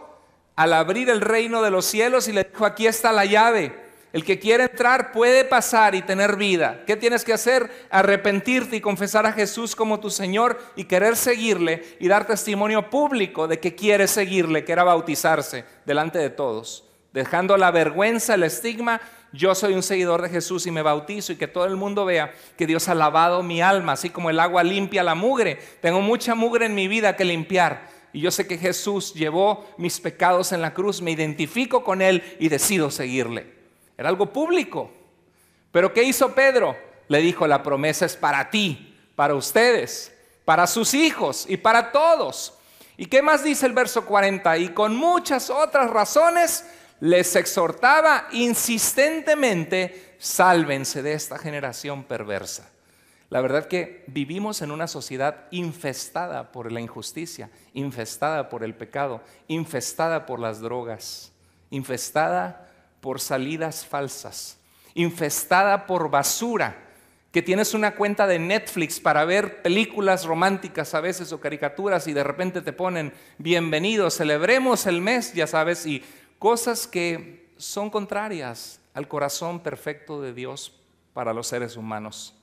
al abrir el reino de los cielos y le dijo, aquí está la llave. El que quiere entrar puede pasar y tener vida. ¿Qué tienes que hacer? Arrepentirte y confesar a Jesús como tu Señor y querer seguirle y dar testimonio público de que quiere seguirle, que era bautizarse delante de todos, dejando la vergüenza, el estigma. Yo soy un seguidor de Jesús y me bautizo y que todo el mundo vea que Dios ha lavado mi alma, así como el agua limpia la mugre. Tengo mucha mugre en mi vida que limpiar. Y yo sé que Jesús llevó mis pecados en la cruz, me identifico con Él y decido seguirle. Era algo público. Pero ¿qué hizo Pedro? Le dijo, la promesa es para ti, para ustedes, para sus hijos y para todos. ¿Y qué más dice el verso 40? Y con muchas otras razones les exhortaba insistentemente, sálvense de esta generación perversa. La verdad que vivimos en una sociedad infestada por la injusticia, infestada por el pecado, infestada por las drogas, infestada por salidas falsas, infestada por basura, que tienes una cuenta de Netflix para ver películas románticas a veces o caricaturas y de repente te ponen bienvenido, celebremos el mes, ya sabes, y cosas que son contrarias al corazón perfecto de Dios para los seres humanos.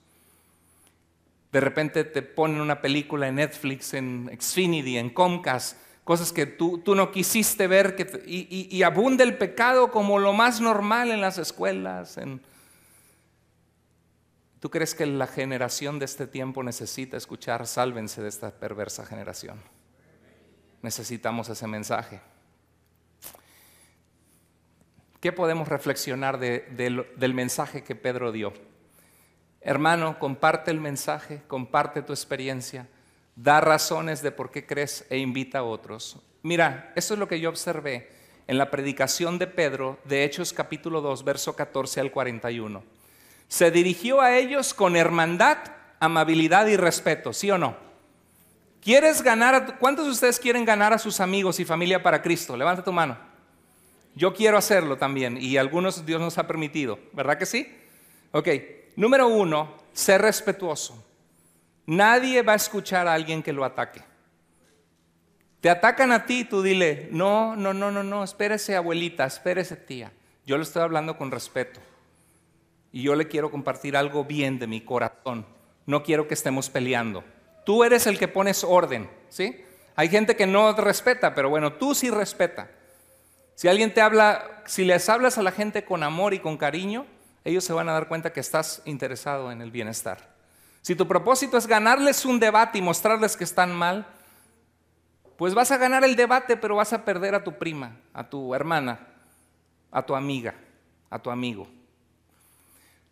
De repente te ponen una película en Netflix, en Xfinity, en Comcast, cosas que tú, no quisiste ver, y, abunde abunda el pecado como lo más normal en las escuelas. ¿Tú crees que la generación de este tiempo necesita escuchar, sálvense de esta perversa generación? Necesitamos ese mensaje. ¿Qué podemos reflexionar del mensaje que Pedro dio? Hermano, comparte el mensaje, comparte tu experiencia da razones de por qué crees e invita a otros. Mira, eso es lo que yo observé en la predicación de Pedro de Hechos capítulo 2, verso 14 al 41. Se dirigió a ellos con hermandad, amabilidad y respeto, ¿sí o no? ¿Quieres ganar? ¿Cuántos de ustedes quieren ganar a sus amigos y familia para Cristo? Levanta tu mano. Yo quiero hacerlo también y algunos Dios nos ha permitido, ¿verdad que sí? Ok, número uno, ser respetuoso. Nadie va a escuchar a alguien que lo ataque. Te atacan a ti, tú dile, no, no, no, no, no, espérese abuelita, espérese tía. Yo le estoy hablando con respeto. Y yo le quiero compartir algo bien de mi corazón. No quiero que estemos peleando. Tú eres el que pones orden, ¿sí? Hay gente que no te respeta, pero bueno, tú sí respeta. Si alguien te habla, si les hablas a la gente con amor y con cariño, ellos se van a dar cuenta que estás interesado en el bienestar. Si tu propósito es ganarles un debate y mostrarles que están mal, pues vas a ganar el debate, pero vas a perder a tu prima, a tu hermana, a tu amiga, a tu amigo.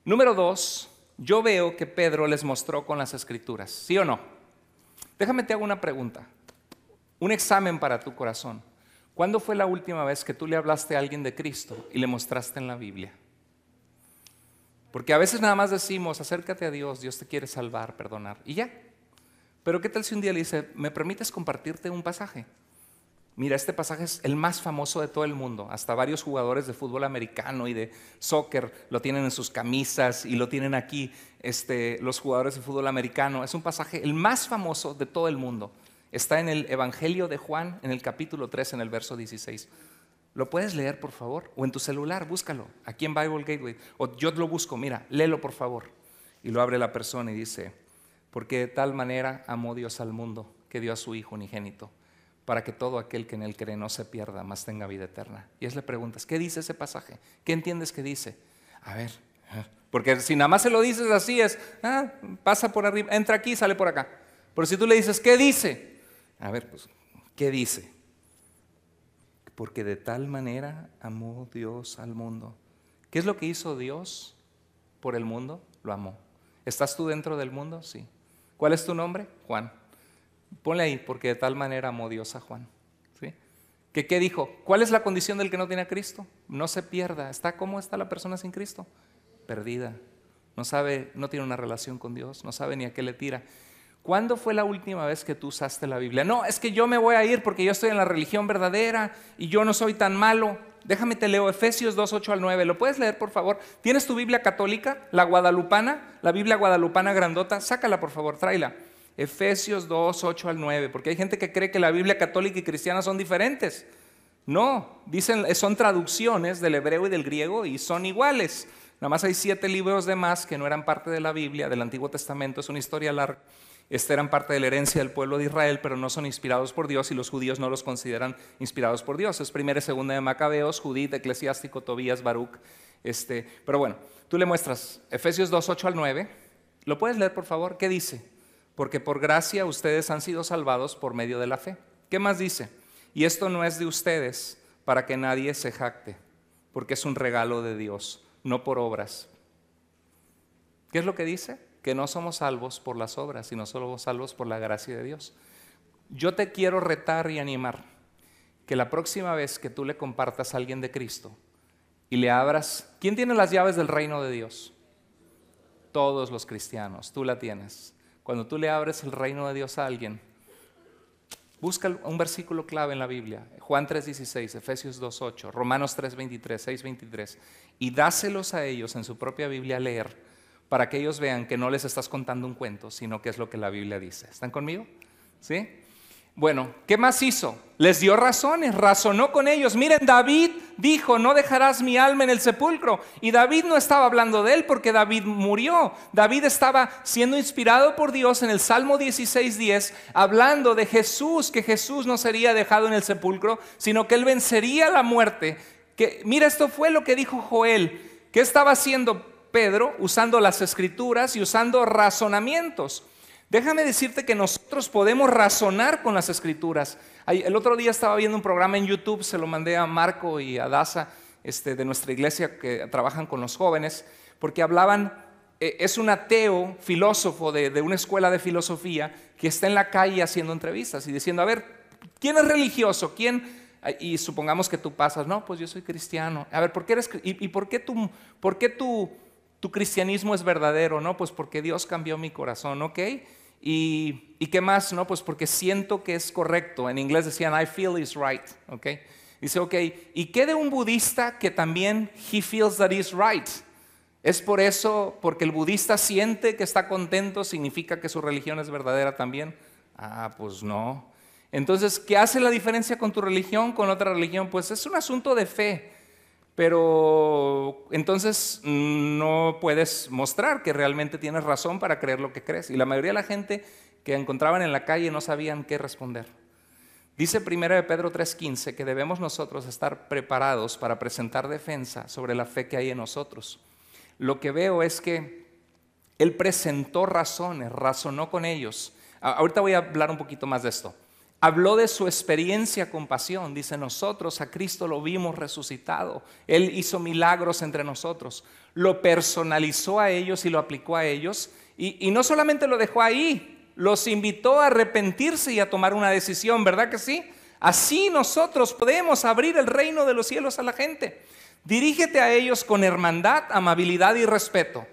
Número dos, yo veo que Pedro les mostró con las escrituras, ¿sí o no? Déjame te hago una pregunta, un examen para tu corazón. ¿Cuándo fue la última vez que tú le hablaste a alguien de Cristo y le mostraste en la Biblia? Porque a veces nada más decimos, acércate a Dios, Dios te quiere salvar, perdonar, y ya. Pero ¿qué tal si un día le dice, ¿me permites compartirte un pasaje? Mira, este pasaje es el más famoso de todo el mundo. Hasta varios jugadores de fútbol americano y de soccer lo tienen en sus camisas y lo tienen aquí este, los jugadores de fútbol americano. Es un pasaje el más famoso de todo el mundo. Está en el Evangelio de Juan, en el capítulo 3, en el verso 16. ¿Lo puedes leer, por favor? O en tu celular, búscalo, aquí en Bible Gateway. O yo lo busco, mira, léelo, por favor. Y lo abre la persona y dice, porque de tal manera amó Dios al mundo, que dio a su Hijo unigénito, para que todo aquel que en él cree no se pierda, mas tenga vida eterna. Y es le preguntas, ¿qué dice ese pasaje? ¿Qué entiendes que dice? A ver, ah, porque si nada más se lo dices así es, ah, pasa por arriba, entra aquí, sale por acá. Pero si tú le dices, ¿qué dice? A ver, pues, ¿qué dice? porque de tal manera amó Dios al mundo. ¿Qué es lo que hizo Dios por el mundo? Lo amó. ¿Estás tú dentro del mundo? Sí. ¿Cuál es tu nombre? Juan. Ponle ahí, porque de tal manera amó Dios a Juan. ¿Sí? ¿Qué, ¿Qué dijo? ¿Cuál es la condición del que no tiene a Cristo? No se pierda. ¿Está cómo está la persona sin Cristo? Perdida. No sabe, no tiene una relación con Dios, no sabe ni a qué le tira. ¿Cuándo fue la última vez que tú usaste la Biblia? No, es que yo me voy a ir porque yo estoy en la religión verdadera y yo no soy tan malo. Déjame te leo Efesios 2, 8 al 9. ¿Lo puedes leer, por favor? ¿Tienes tu Biblia católica, la guadalupana, la Biblia guadalupana grandota? Sácala, por favor, tráela. Efesios 2, 8 al 9, porque hay gente que cree que la Biblia católica y cristiana son diferentes. No, dicen, son traducciones del hebreo y del griego y son iguales. Nada más hay siete libros de más que no eran parte de la Biblia, del Antiguo Testamento, es una historia larga. Este eran parte de la herencia del pueblo de Israel, pero no son inspirados por Dios y los judíos no los consideran inspirados por Dios. Es primera y segunda de Macabeos, Judith, Eclesiástico, Tobías, Baruch. Este, pero bueno, tú le muestras Efesios 2, 8 al 9. ¿Lo puedes leer, por favor? ¿Qué dice? Porque por gracia ustedes han sido salvados por medio de la fe. ¿Qué más dice? Y esto no es de ustedes para que nadie se jacte, porque es un regalo de Dios, no por obras. ¿Qué es lo que dice? no somos salvos por las obras, sino somos salvos por la gracia de Dios. Yo te quiero retar y animar que la próxima vez que tú le compartas a alguien de Cristo y le abras, ¿quién tiene las llaves del reino de Dios? Todos los cristianos, tú la tienes. Cuando tú le abres el reino de Dios a alguien, busca un versículo clave en la Biblia, Juan 3:16, Efesios 2:8, Romanos 3:23, 6:23, y dáselos a ellos en su propia Biblia leer para que ellos vean que no les estás contando un cuento, sino que es lo que la Biblia dice. ¿Están conmigo? ¿Sí? Bueno, ¿qué más hizo? Les dio razones, razonó con ellos. Miren, David dijo, no dejarás mi alma en el sepulcro. Y David no estaba hablando de él porque David murió. David estaba siendo inspirado por Dios en el Salmo 16.10, hablando de Jesús, que Jesús no sería dejado en el sepulcro, sino que él vencería la muerte. Que, mira, esto fue lo que dijo Joel. ¿Qué estaba haciendo? Pedro usando las escrituras y usando razonamientos. Déjame decirte que nosotros podemos razonar con las escrituras. El otro día estaba viendo un programa en YouTube, se lo mandé a Marco y a Daza este, de nuestra iglesia que trabajan con los jóvenes, porque hablaban, eh, es un ateo filósofo de, una escuela de filosofía que está en la calle haciendo entrevistas y diciendo, a ver, ¿quién es religioso? ¿Quién y supongamos que tú pasas, no, pues yo soy cristiano. A ver, ¿por qué eres y, y por qué tú por qué tu cristianismo es verdadero, ¿no? Pues porque Dios cambió mi corazón, ¿ok? Y, qué más, ¿no? Pues porque siento que es correcto. En inglés decían, I feel is right, ¿ok? Dice, ok, ¿y qué de un budista que también he feels that is right? Es por eso, porque el budista siente que está contento, significa que su religión es verdadera también. Ah, pues no. Entonces, ¿qué hace la diferencia con tu religión, con otra religión? Pues es un asunto de fe pero entonces mm, no puedes mostrar que realmente tienes razón para creer lo que crees. Y la mayoría de la gente que encontraban en la calle no sabían qué responder. Dice 1 de Pedro 3:15 que debemos nosotros estar preparados para presentar defensa sobre la fe que hay en nosotros. Lo que veo es que él presentó razones, razonó con ellos. Ahorita voy a hablar un poquito más de esto. Habló de su experiencia con pasión. Dice, nosotros a Cristo lo vimos resucitado. Él hizo milagros entre nosotros. Lo personalizó a ellos y lo aplicó a ellos. Y, no solamente lo dejó ahí, los invitó a arrepentirse y a tomar una decisión, ¿verdad que sí? Así nosotros podemos abrir el reino de los cielos a la gente. Dirígete a ellos con hermandad, amabilidad y respeto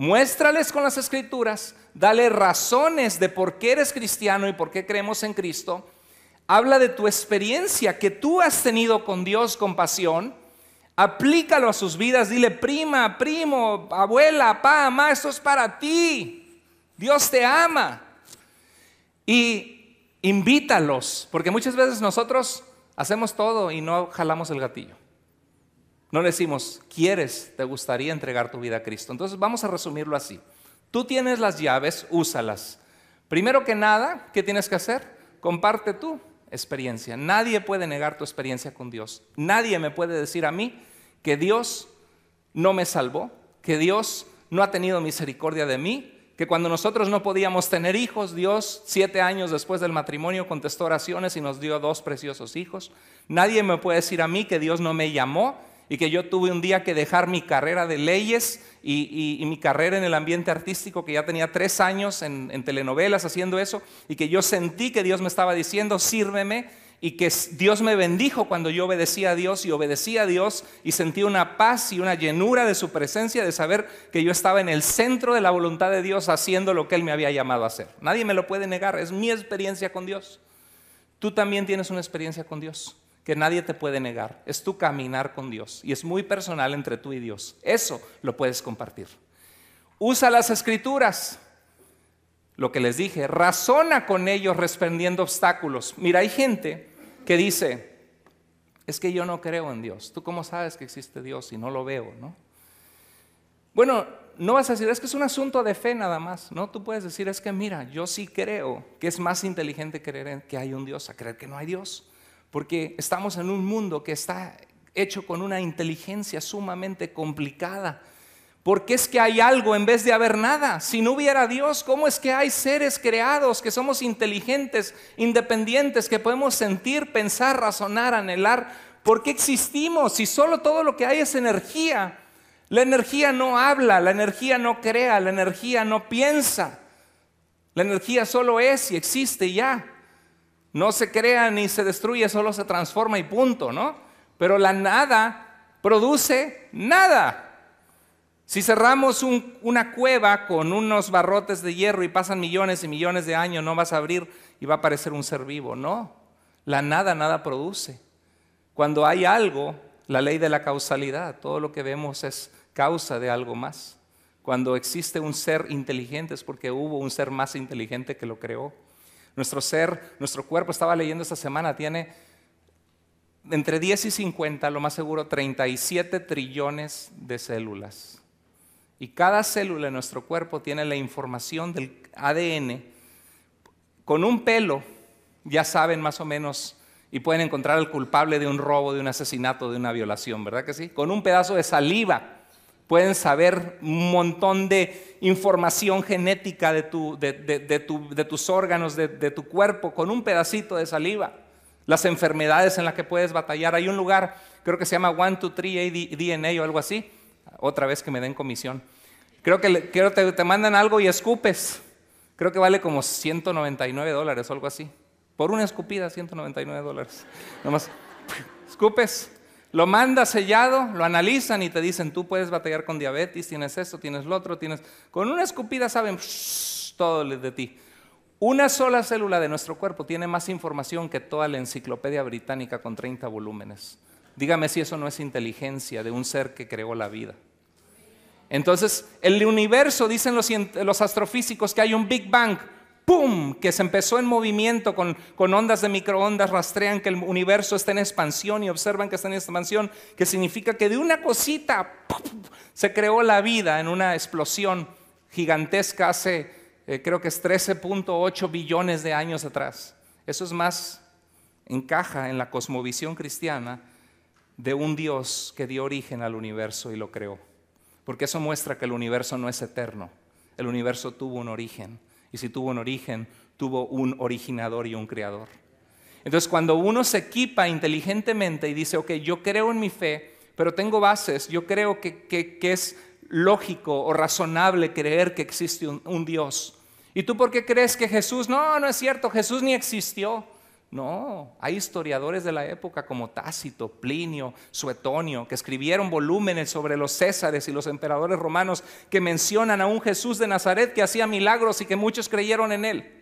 muéstrales con las escrituras, dale razones de por qué eres cristiano y por qué creemos en Cristo. Habla de tu experiencia que tú has tenido con Dios con pasión. Aplícalo a sus vidas. Dile, prima, primo, abuela, papá, mamá, esto es para ti. Dios te ama. Y invítalos, porque muchas veces nosotros hacemos todo y no jalamos el gatillo. No le decimos, ¿quieres? ¿Te gustaría entregar tu vida a Cristo? Entonces vamos a resumirlo así. Tú tienes las llaves, úsalas. Primero que nada, ¿qué tienes que hacer? Comparte tu experiencia. Nadie puede negar tu experiencia con Dios. Nadie me puede decir a mí que Dios no me salvó, que Dios no ha tenido misericordia de mí, que cuando nosotros no podíamos tener hijos, Dios siete años después del matrimonio contestó oraciones y nos dio dos preciosos hijos. Nadie me puede decir a mí que Dios no me llamó y que yo tuve un día que dejar mi carrera de leyes y, mi carrera en el ambiente artístico, que ya tenía tres años en, en telenovelas haciendo eso, y que yo sentí que Dios me estaba diciendo, sírveme, y que Dios me bendijo cuando yo obedecía a Dios y obedecía a Dios y sentí una paz y una llenura de su presencia de saber que yo estaba en el centro de la voluntad de Dios haciendo lo que Él me había llamado a hacer. Nadie me lo puede negar, es mi experiencia con Dios. Tú también tienes una experiencia con Dios que nadie te puede negar. Es tu caminar con Dios y es muy personal entre tú y Dios. Eso lo puedes compartir. Usa las escrituras. Lo que les dije, razona con ellos respondiendo obstáculos. Mira, hay gente que dice, es que yo no creo en Dios. ¿Tú cómo sabes que existe Dios y no lo veo, no? Bueno, no vas a decir, es que es un asunto de fe nada más. No, tú puedes decir, es que mira, yo sí creo que es más inteligente creer que hay un Dios a creer que no hay Dios porque estamos en un mundo que está hecho con una inteligencia sumamente complicada. Porque es que hay algo en vez de haber nada. Si no hubiera Dios, ¿cómo es que hay seres creados que somos inteligentes, independientes, que podemos sentir, pensar, razonar, anhelar? ¿Por qué existimos si solo todo lo que hay es energía? La energía no habla, la energía no crea, la energía no piensa. La energía solo es y existe ya no se crea ni se destruye, solo se transforma y punto, ¿no? Pero la nada produce nada. Si cerramos una cueva con unos barrotes de hierro y pasan millones y millones de años, no vas a abrir y va a aparecer un ser vivo. No, la nada nada produce. Cuando hay algo, la ley de la causalidad, todo lo que vemos es causa de algo más. Cuando existe un ser inteligente es porque hubo un ser más inteligente que lo creó. Nuestro ser, nuestro cuerpo, estaba leyendo esta semana, tiene entre 10 y 50, lo más seguro, 37 trillones de células. Y cada célula en nuestro cuerpo tiene la información del ADN. Con un pelo ya saben más o menos y pueden encontrar al culpable de un robo, de un asesinato, de una violación, ¿verdad que sí? Con un pedazo de saliva pueden saber un montón de información genética de, tu, de, tus órganos, de tu cuerpo, con un pedacito de saliva. Las enfermedades en las que puedes batallar. Hay un lugar, creo que se llama One, Two, Three DNA o algo así. Otra vez que me den comisión. Creo que, te, te mandan algo y escupes. Creo que vale como 199 dólares o algo así. Por una escupida, 199 dólares. Nomás, escupes, lo manda sellado, lo analizan y te dicen, tú puedes batallar con diabetes, tienes esto, tienes lo otro, tienes... Con una escupida saben todo de ti. Una sola célula de nuestro cuerpo tiene más información que toda la enciclopedia británica con 30 volúmenes. Dígame si eso no es inteligencia de un ser que creó la vida. Entonces, el universo, dicen los, los astrofísicos, que hay un Big Bang ¡pum!, que se empezó en movimiento con, ondas de microondas, rastrean que el universo está en expansión y observan que está en expansión, que significa que de una cosita se creó la vida en una explosión gigantesca hace, eh, creo que es 13.8 billones de años atrás. Eso es más, encaja en la cosmovisión cristiana de un Dios que dio origen al universo y lo creó. Porque eso muestra que el universo no es eterno, el universo tuvo un origen y si tuvo un origen, tuvo un originador y un creador. Entonces, cuando uno se equipa inteligentemente y dice, ok, yo creo en mi fe, pero tengo bases, yo creo que, es lógico o razonable creer que existe un, un Dios. ¿Y tú por qué crees que Jesús? No, no es cierto, Jesús ni existió. No, hay historiadores de la época como Tácito, Plinio, Suetonio, que escribieron volúmenes sobre los césares y los emperadores romanos que mencionan a un Jesús de Nazaret que hacía milagros y que muchos creyeron en él.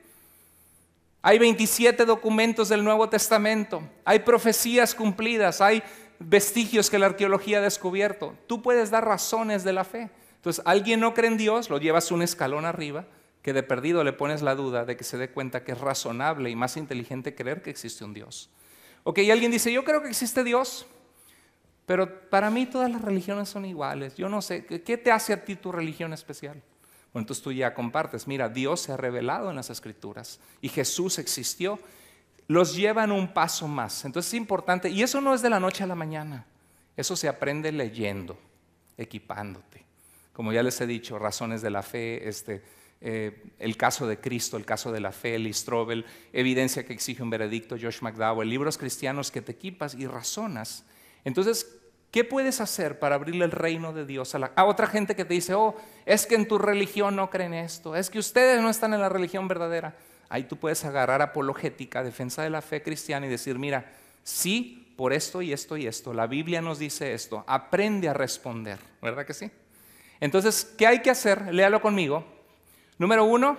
Hay 27 documentos del Nuevo Testamento, hay profecías cumplidas, hay vestigios que la arqueología ha descubierto. Tú puedes dar razones de la fe. Entonces, alguien no cree en Dios, lo llevas un escalón arriba que de perdido le pones la duda de que se dé cuenta que es razonable y más inteligente creer que existe un Dios. Ok, y alguien dice, yo creo que existe Dios, pero para mí todas las religiones son iguales. Yo no sé, ¿qué te hace a ti tu religión especial? Bueno, entonces tú ya compartes, mira, Dios se ha revelado en las escrituras y Jesús existió. Los llevan un paso más. Entonces es importante, y eso no es de la noche a la mañana, eso se aprende leyendo, equipándote. Como ya les he dicho, razones de la fe, este, eh, el caso de Cristo, el caso de la fe, Lee Strobel, Evidencia que exige un veredicto, Josh McDowell, libros cristianos que te equipas y razonas. Entonces, ¿qué puedes hacer para abrirle el reino de Dios a, a otra gente que te dice, oh, es que en tu religión no creen esto, es que ustedes no están en la religión verdadera? Ahí tú puedes agarrar apologética, defensa de la fe cristiana y decir, mira, sí, por esto y esto y esto, la Biblia nos dice esto, aprende a responder, ¿verdad que sí? Entonces, ¿qué hay que hacer? Léalo conmigo. Número uno,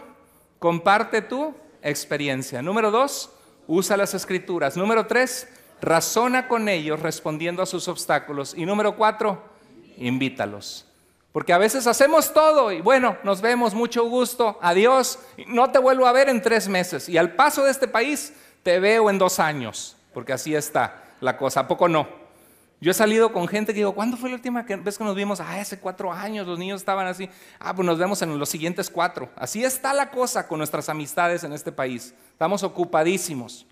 comparte tu experiencia. Número dos, usa las escrituras. Número tres, razona con ellos respondiendo a sus obstáculos. Y número cuatro, invítalos. Porque a veces hacemos todo y bueno, nos vemos, mucho gusto, adiós, no te vuelvo a ver en tres meses. Y al paso de este país, te veo en dos años, porque así está la cosa, ¿a poco no? Yo he salido con gente que digo, ¿cuándo fue la última vez que nos vimos? Ah, hace cuatro años, los niños estaban así. Ah, pues nos vemos en los siguientes cuatro. Así está la cosa con nuestras amistades en este país. Estamos ocupadísimos.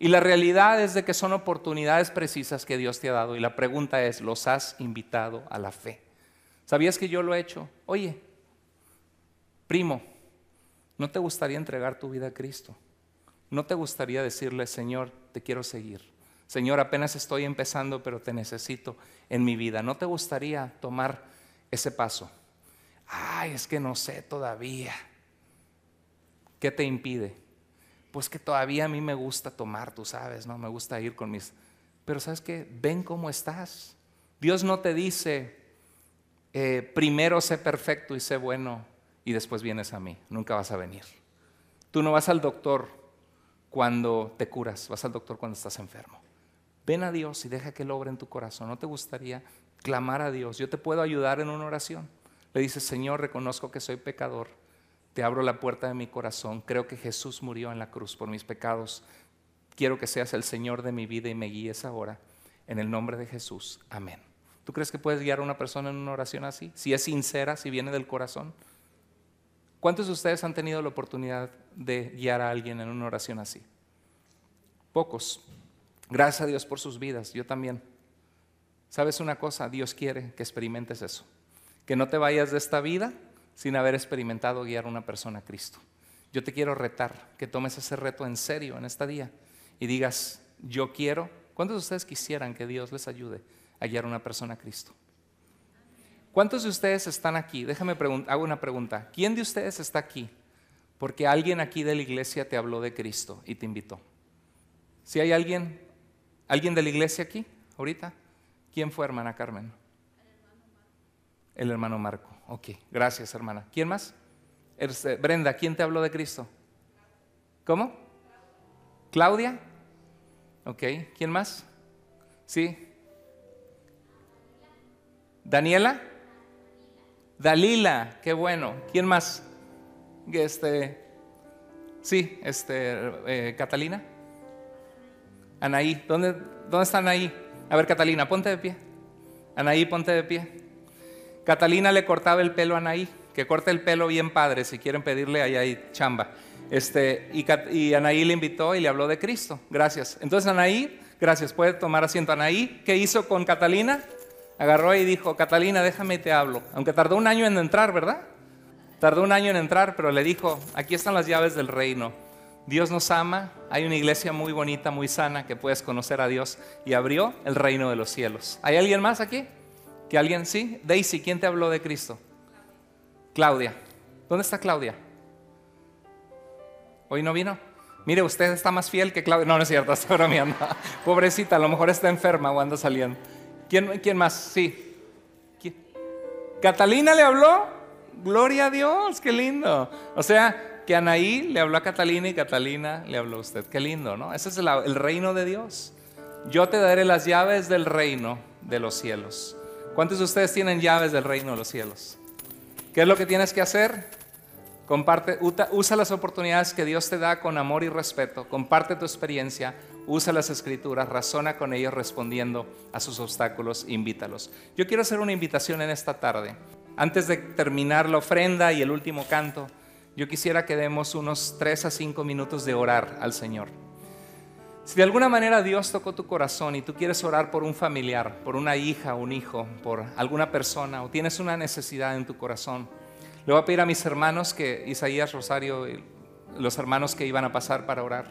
Y la realidad es de que son oportunidades precisas que Dios te ha dado. Y la pregunta es, ¿los has invitado a la fe? ¿Sabías que yo lo he hecho? Oye, primo, ¿no te gustaría entregar tu vida a Cristo? ¿No te gustaría decirle, Señor, te quiero seguir? Señor, apenas estoy empezando, pero te necesito en mi vida. ¿No te gustaría tomar ese paso? Ay, es que no sé todavía. ¿Qué te impide? Pues que todavía a mí me gusta tomar, tú sabes, ¿no? Me gusta ir con mis... Pero sabes qué, ven cómo estás. Dios no te dice, eh, primero sé perfecto y sé bueno y después vienes a mí, nunca vas a venir. Tú no vas al doctor cuando te curas, vas al doctor cuando estás enfermo. Ven a Dios y deja que Él obre en tu corazón. ¿No te gustaría clamar a Dios? Yo te puedo ayudar en una oración. Le dices, Señor, reconozco que soy pecador. Te abro la puerta de mi corazón. Creo que Jesús murió en la cruz por mis pecados. Quiero que seas el Señor de mi vida y me guíes ahora. En el nombre de Jesús. Amén. ¿Tú crees que puedes guiar a una persona en una oración así? Si es sincera, si viene del corazón. ¿Cuántos de ustedes han tenido la oportunidad de guiar a alguien en una oración así? Pocos. Gracias a Dios por sus vidas, yo también. ¿Sabes una cosa? Dios quiere que experimentes eso. Que no te vayas de esta vida sin haber experimentado guiar a una persona a Cristo. Yo te quiero retar, que tomes ese reto en serio en esta día y digas, yo quiero. ¿Cuántos de ustedes quisieran que Dios les ayude a guiar a una persona a Cristo? ¿Cuántos de ustedes están aquí? Déjame hago una pregunta. ¿Quién de ustedes está aquí? Porque alguien aquí de la iglesia te habló de Cristo y te invitó. Si hay alguien, ¿Alguien de la iglesia aquí, ahorita? ¿Quién fue, hermana Carmen? El hermano Marco. El hermano Marco. Ok, gracias, hermana. ¿Quién más? Eh, Brenda, ¿quién te habló de Cristo? ¿Cómo? Claudia. Ok, ¿quién más? Sí. Daniela. Dalila, qué bueno. ¿Quién más? Este, sí, este, eh, Catalina. Anaí, ¿dónde, dónde está Anaí? A ver, Catalina, ponte de pie. Anaí, ponte de pie. Catalina le cortaba el pelo a Anaí, que corte el pelo bien padre, si quieren pedirle, ahí hay chamba. Este, y, Anaí le invitó y le habló de Cristo. Gracias. Entonces Anaí, gracias, puede tomar asiento. Anaí, ¿qué hizo con Catalina? Agarró y dijo, Catalina, déjame y te hablo. Aunque tardó un año en entrar, ¿verdad? Tardó un año en entrar, pero le dijo, aquí están las llaves del reino. Dios nos ama, hay una iglesia muy bonita, muy sana, que puedes conocer a Dios y abrió el reino de los cielos. ¿Hay alguien más aquí? ¿Que alguien sí? Daisy, ¿quién te habló de Cristo? Claudia. ¿Dónde está Claudia? ¿Hoy no vino? Mire, usted está más fiel que Claudia. No, no es cierto, mi bromeando. Pobrecita, a lo mejor está enferma o anda saliendo. ¿Quién, quién más? Sí. ¿Catalina le habló? Gloria a Dios, qué lindo. O sea, que Anaí le habló a Catalina y Catalina le habló a usted. Qué lindo, ¿no? Ese es el, el reino de Dios. Yo te daré las llaves del reino de los cielos. ¿Cuántos de ustedes tienen llaves del reino de los cielos? ¿Qué es lo que tienes que hacer? Comparte, usa las oportunidades que Dios te da con amor y respeto. Comparte tu experiencia, usa las escrituras, razona con ellos respondiendo a sus obstáculos, invítalos. Yo quiero hacer una invitación en esta tarde. Antes de terminar la ofrenda y el último canto, yo quisiera que demos unos 3 a 5 minutos de orar al Señor. Si de alguna manera Dios tocó tu corazón y tú quieres orar por un familiar, por una hija, un hijo, por alguna persona o tienes una necesidad en tu corazón, le voy a pedir a mis hermanos que Isaías Rosario los hermanos que iban a pasar para orar.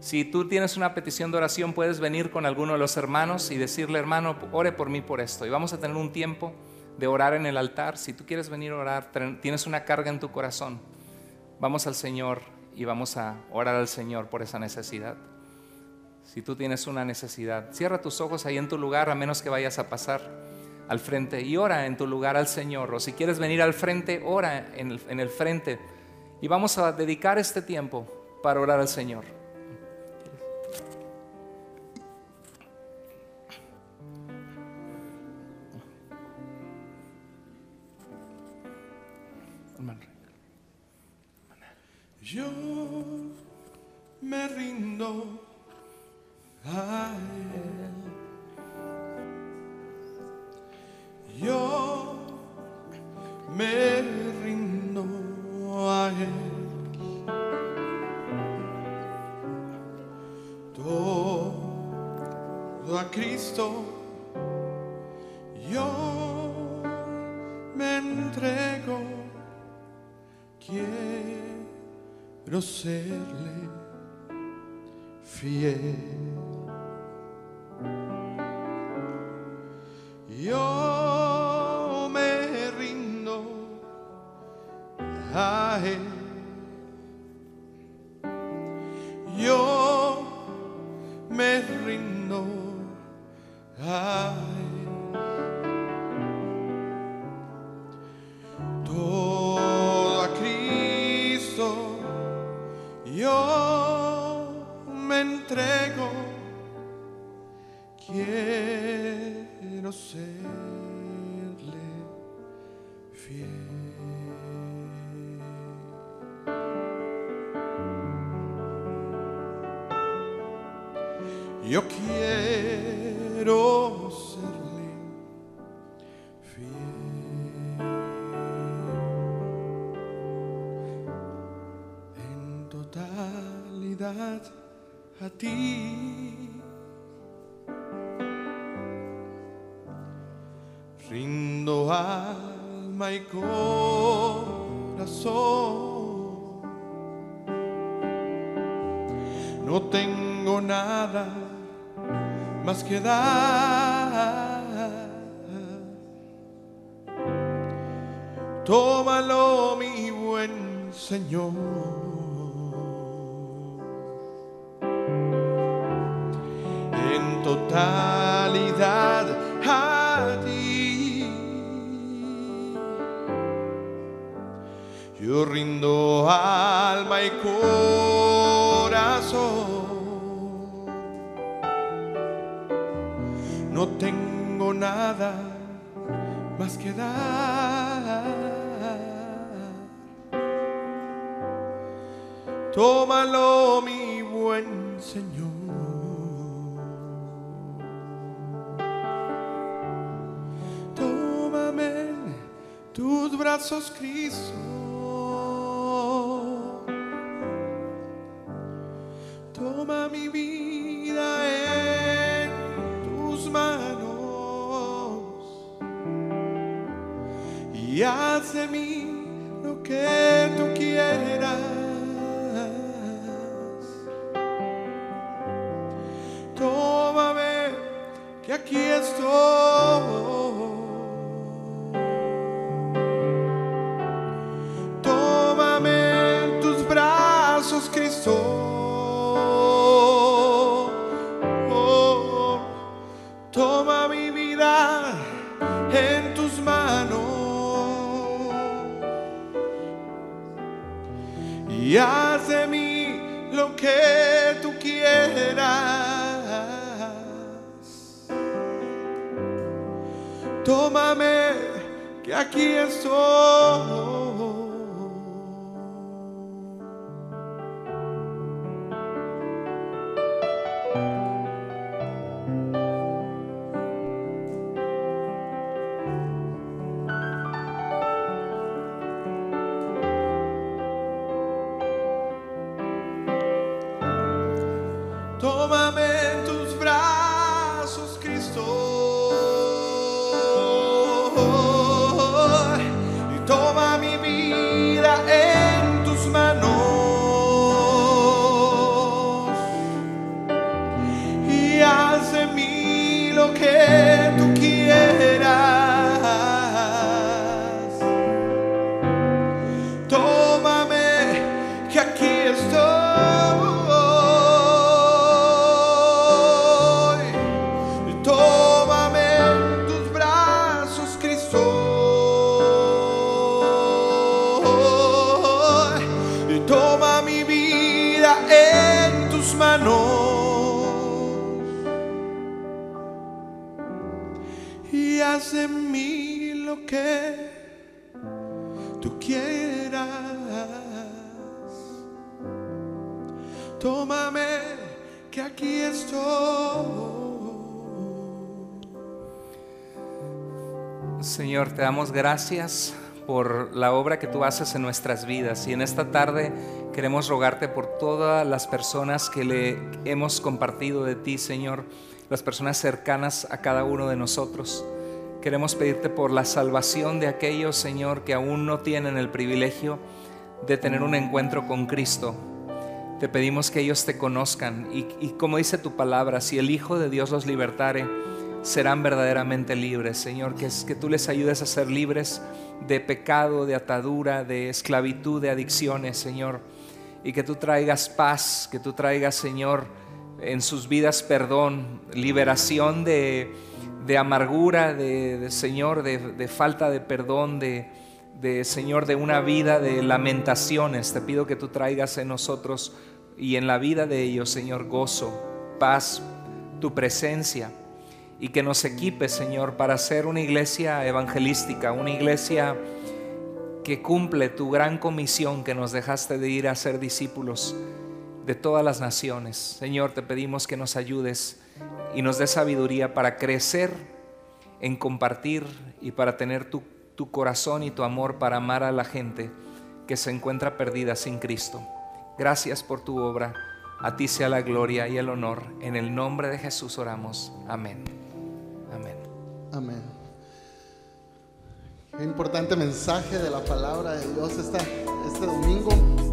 Si tú tienes una petición de oración, puedes venir con alguno de los hermanos y decirle, hermano, ore por mí por esto. Y vamos a tener un tiempo de orar en el altar. Si tú quieres venir a orar, tienes una carga en tu corazón vamos al Señor y vamos a orar al Señor por esa necesidad. Si tú tienes una necesidad, cierra tus ojos ahí en tu lugar, a menos que vayas a pasar al frente y ora en tu lugar al Señor. O si quieres venir al frente, ora en el, frente. Y vamos a dedicar este tiempo para orar al Señor. Yo me rindo a Él. Yo me rindo a Él. Todo a Cristo. no serle fiel. no tengo nada más que dar. Tómalo, mi buen Señor. Tómame tus brazos, Cristo. Toma mi vida en tus manos y haz de mí lo que tú quieras. Tómame que aquí estoy. Señor, te damos gracias por la obra que tú haces en nuestras vidas. Y en esta tarde queremos rogarte por todas las personas que le hemos compartido de ti, Señor, las personas cercanas a cada uno de nosotros. Queremos pedirte por la salvación de aquellos, Señor, que aún no tienen el privilegio de tener un encuentro con Cristo. Te pedimos que ellos te conozcan y, como dice tu palabra, si el Hijo de Dios los libertare, serán verdaderamente libres. Señor, que, que tú les ayudes a ser libres de pecado, de atadura, de esclavitud, de adicciones, Señor. Y que tú traigas paz, que tú traigas, Señor, en sus vidas perdón, liberación de, de amargura, de, Señor, de, de, falta de perdón, de, Señor, de una vida de lamentaciones. Te pido que tú traigas en nosotros y en la vida de ellos, Señor, gozo, paz, tu presencia y que nos equipe, Señor, para ser una iglesia evangelística, una iglesia que cumple tu gran comisión que nos dejaste de ir a ser discípulos de todas las naciones. Señor, te pedimos que nos ayudes y nos dé sabiduría para crecer en compartir y para tener tu corazón y tu amor para amar a la gente que se encuentra perdida sin Cristo. Gracias por tu obra. A ti sea la gloria y el honor. En el nombre de Jesús oramos. Amén. Amén. Qué importante mensaje de la palabra de Dios esta, este domingo.